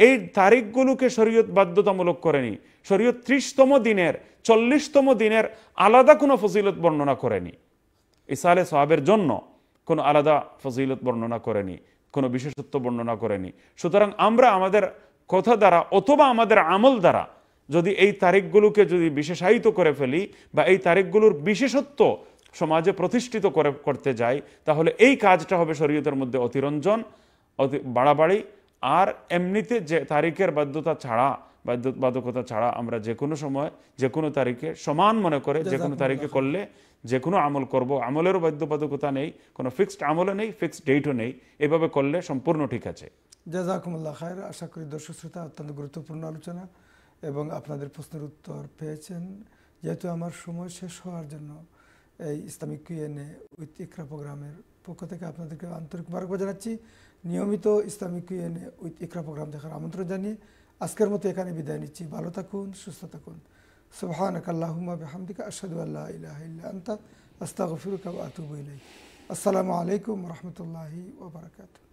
এই তারিখগুলোকে শরীয়ত বাধ্যতামূলক করেনি শরীয়ত ত্রিশতম দিনের চল্লিশতম দিনের আলাদা কোনো ফজিলত বর্ণনা করেনি ইসালে সোহাবের জন্য কোনো আলাদা ফজিলত বর্ণনা করেনি কোনো বিশেষত্ব বর্ণনা করেনি সুতরাং আমরা আমাদের কথা দ্বারা অথবা আমাদের আমল দ্বারা যদি এই তারিখগুলোকে যদি বিশেষায়িত করে ফেলি বা এই তারিখগুলোর বিশেষত্ব সমাজে প্রতিষ্ঠিত করে করতে যাই তাহলে এই কাজটা হবে শরীয়তের মধ্যে অতিরঞ্জন অতি বাড়াবাড়ি আর এমনিতে যে তারিখের বাধ্যতা ছাড়া বাধ্যবাধকতা ছাড়া আমরা যে কোনো সময় যে কোনো তারিখে সমান মনে করে যে কোনো তারিখে করলে যে কোনো আমল করব আমলেরও বাধ্যবাধকতা নেই কোনো ফিক্সড আমলও নেই ফিক্সড ডেটও নেই এভাবে করলে সম্পূর্ণ ঠিক আছে জাজাকুমুল্লাহ খায়ের আশা করি দর্শক শ্রোতা অত্যন্ত গুরুত্বপূর্ণ আলোচনা এবং আপনাদের প্রশ্নের উত্তর পেয়েছেন যেহেতু আমার সময় শেষ হওয়ার জন্য এই ইসলামিক কিউএনএ উইথ ইকরা প্রোগ্রামের পক্ষ থেকে আপনাদেরকে আন্তরিক মার্গ জানাচ্ছি নিয়মিত Islamic Q N A with Iqra program দেখার আমন্ত্রণ জানিয়ে আজকের মতো এখানে বিদায় নিচ্ছি ভালো থাকুন সুস্থ سبحانك اللهم وبحمدك أشهد أن لا إله إلا أنت أستغفرك وأتوب إليك السلام عليكم ورحمة الله وبركاته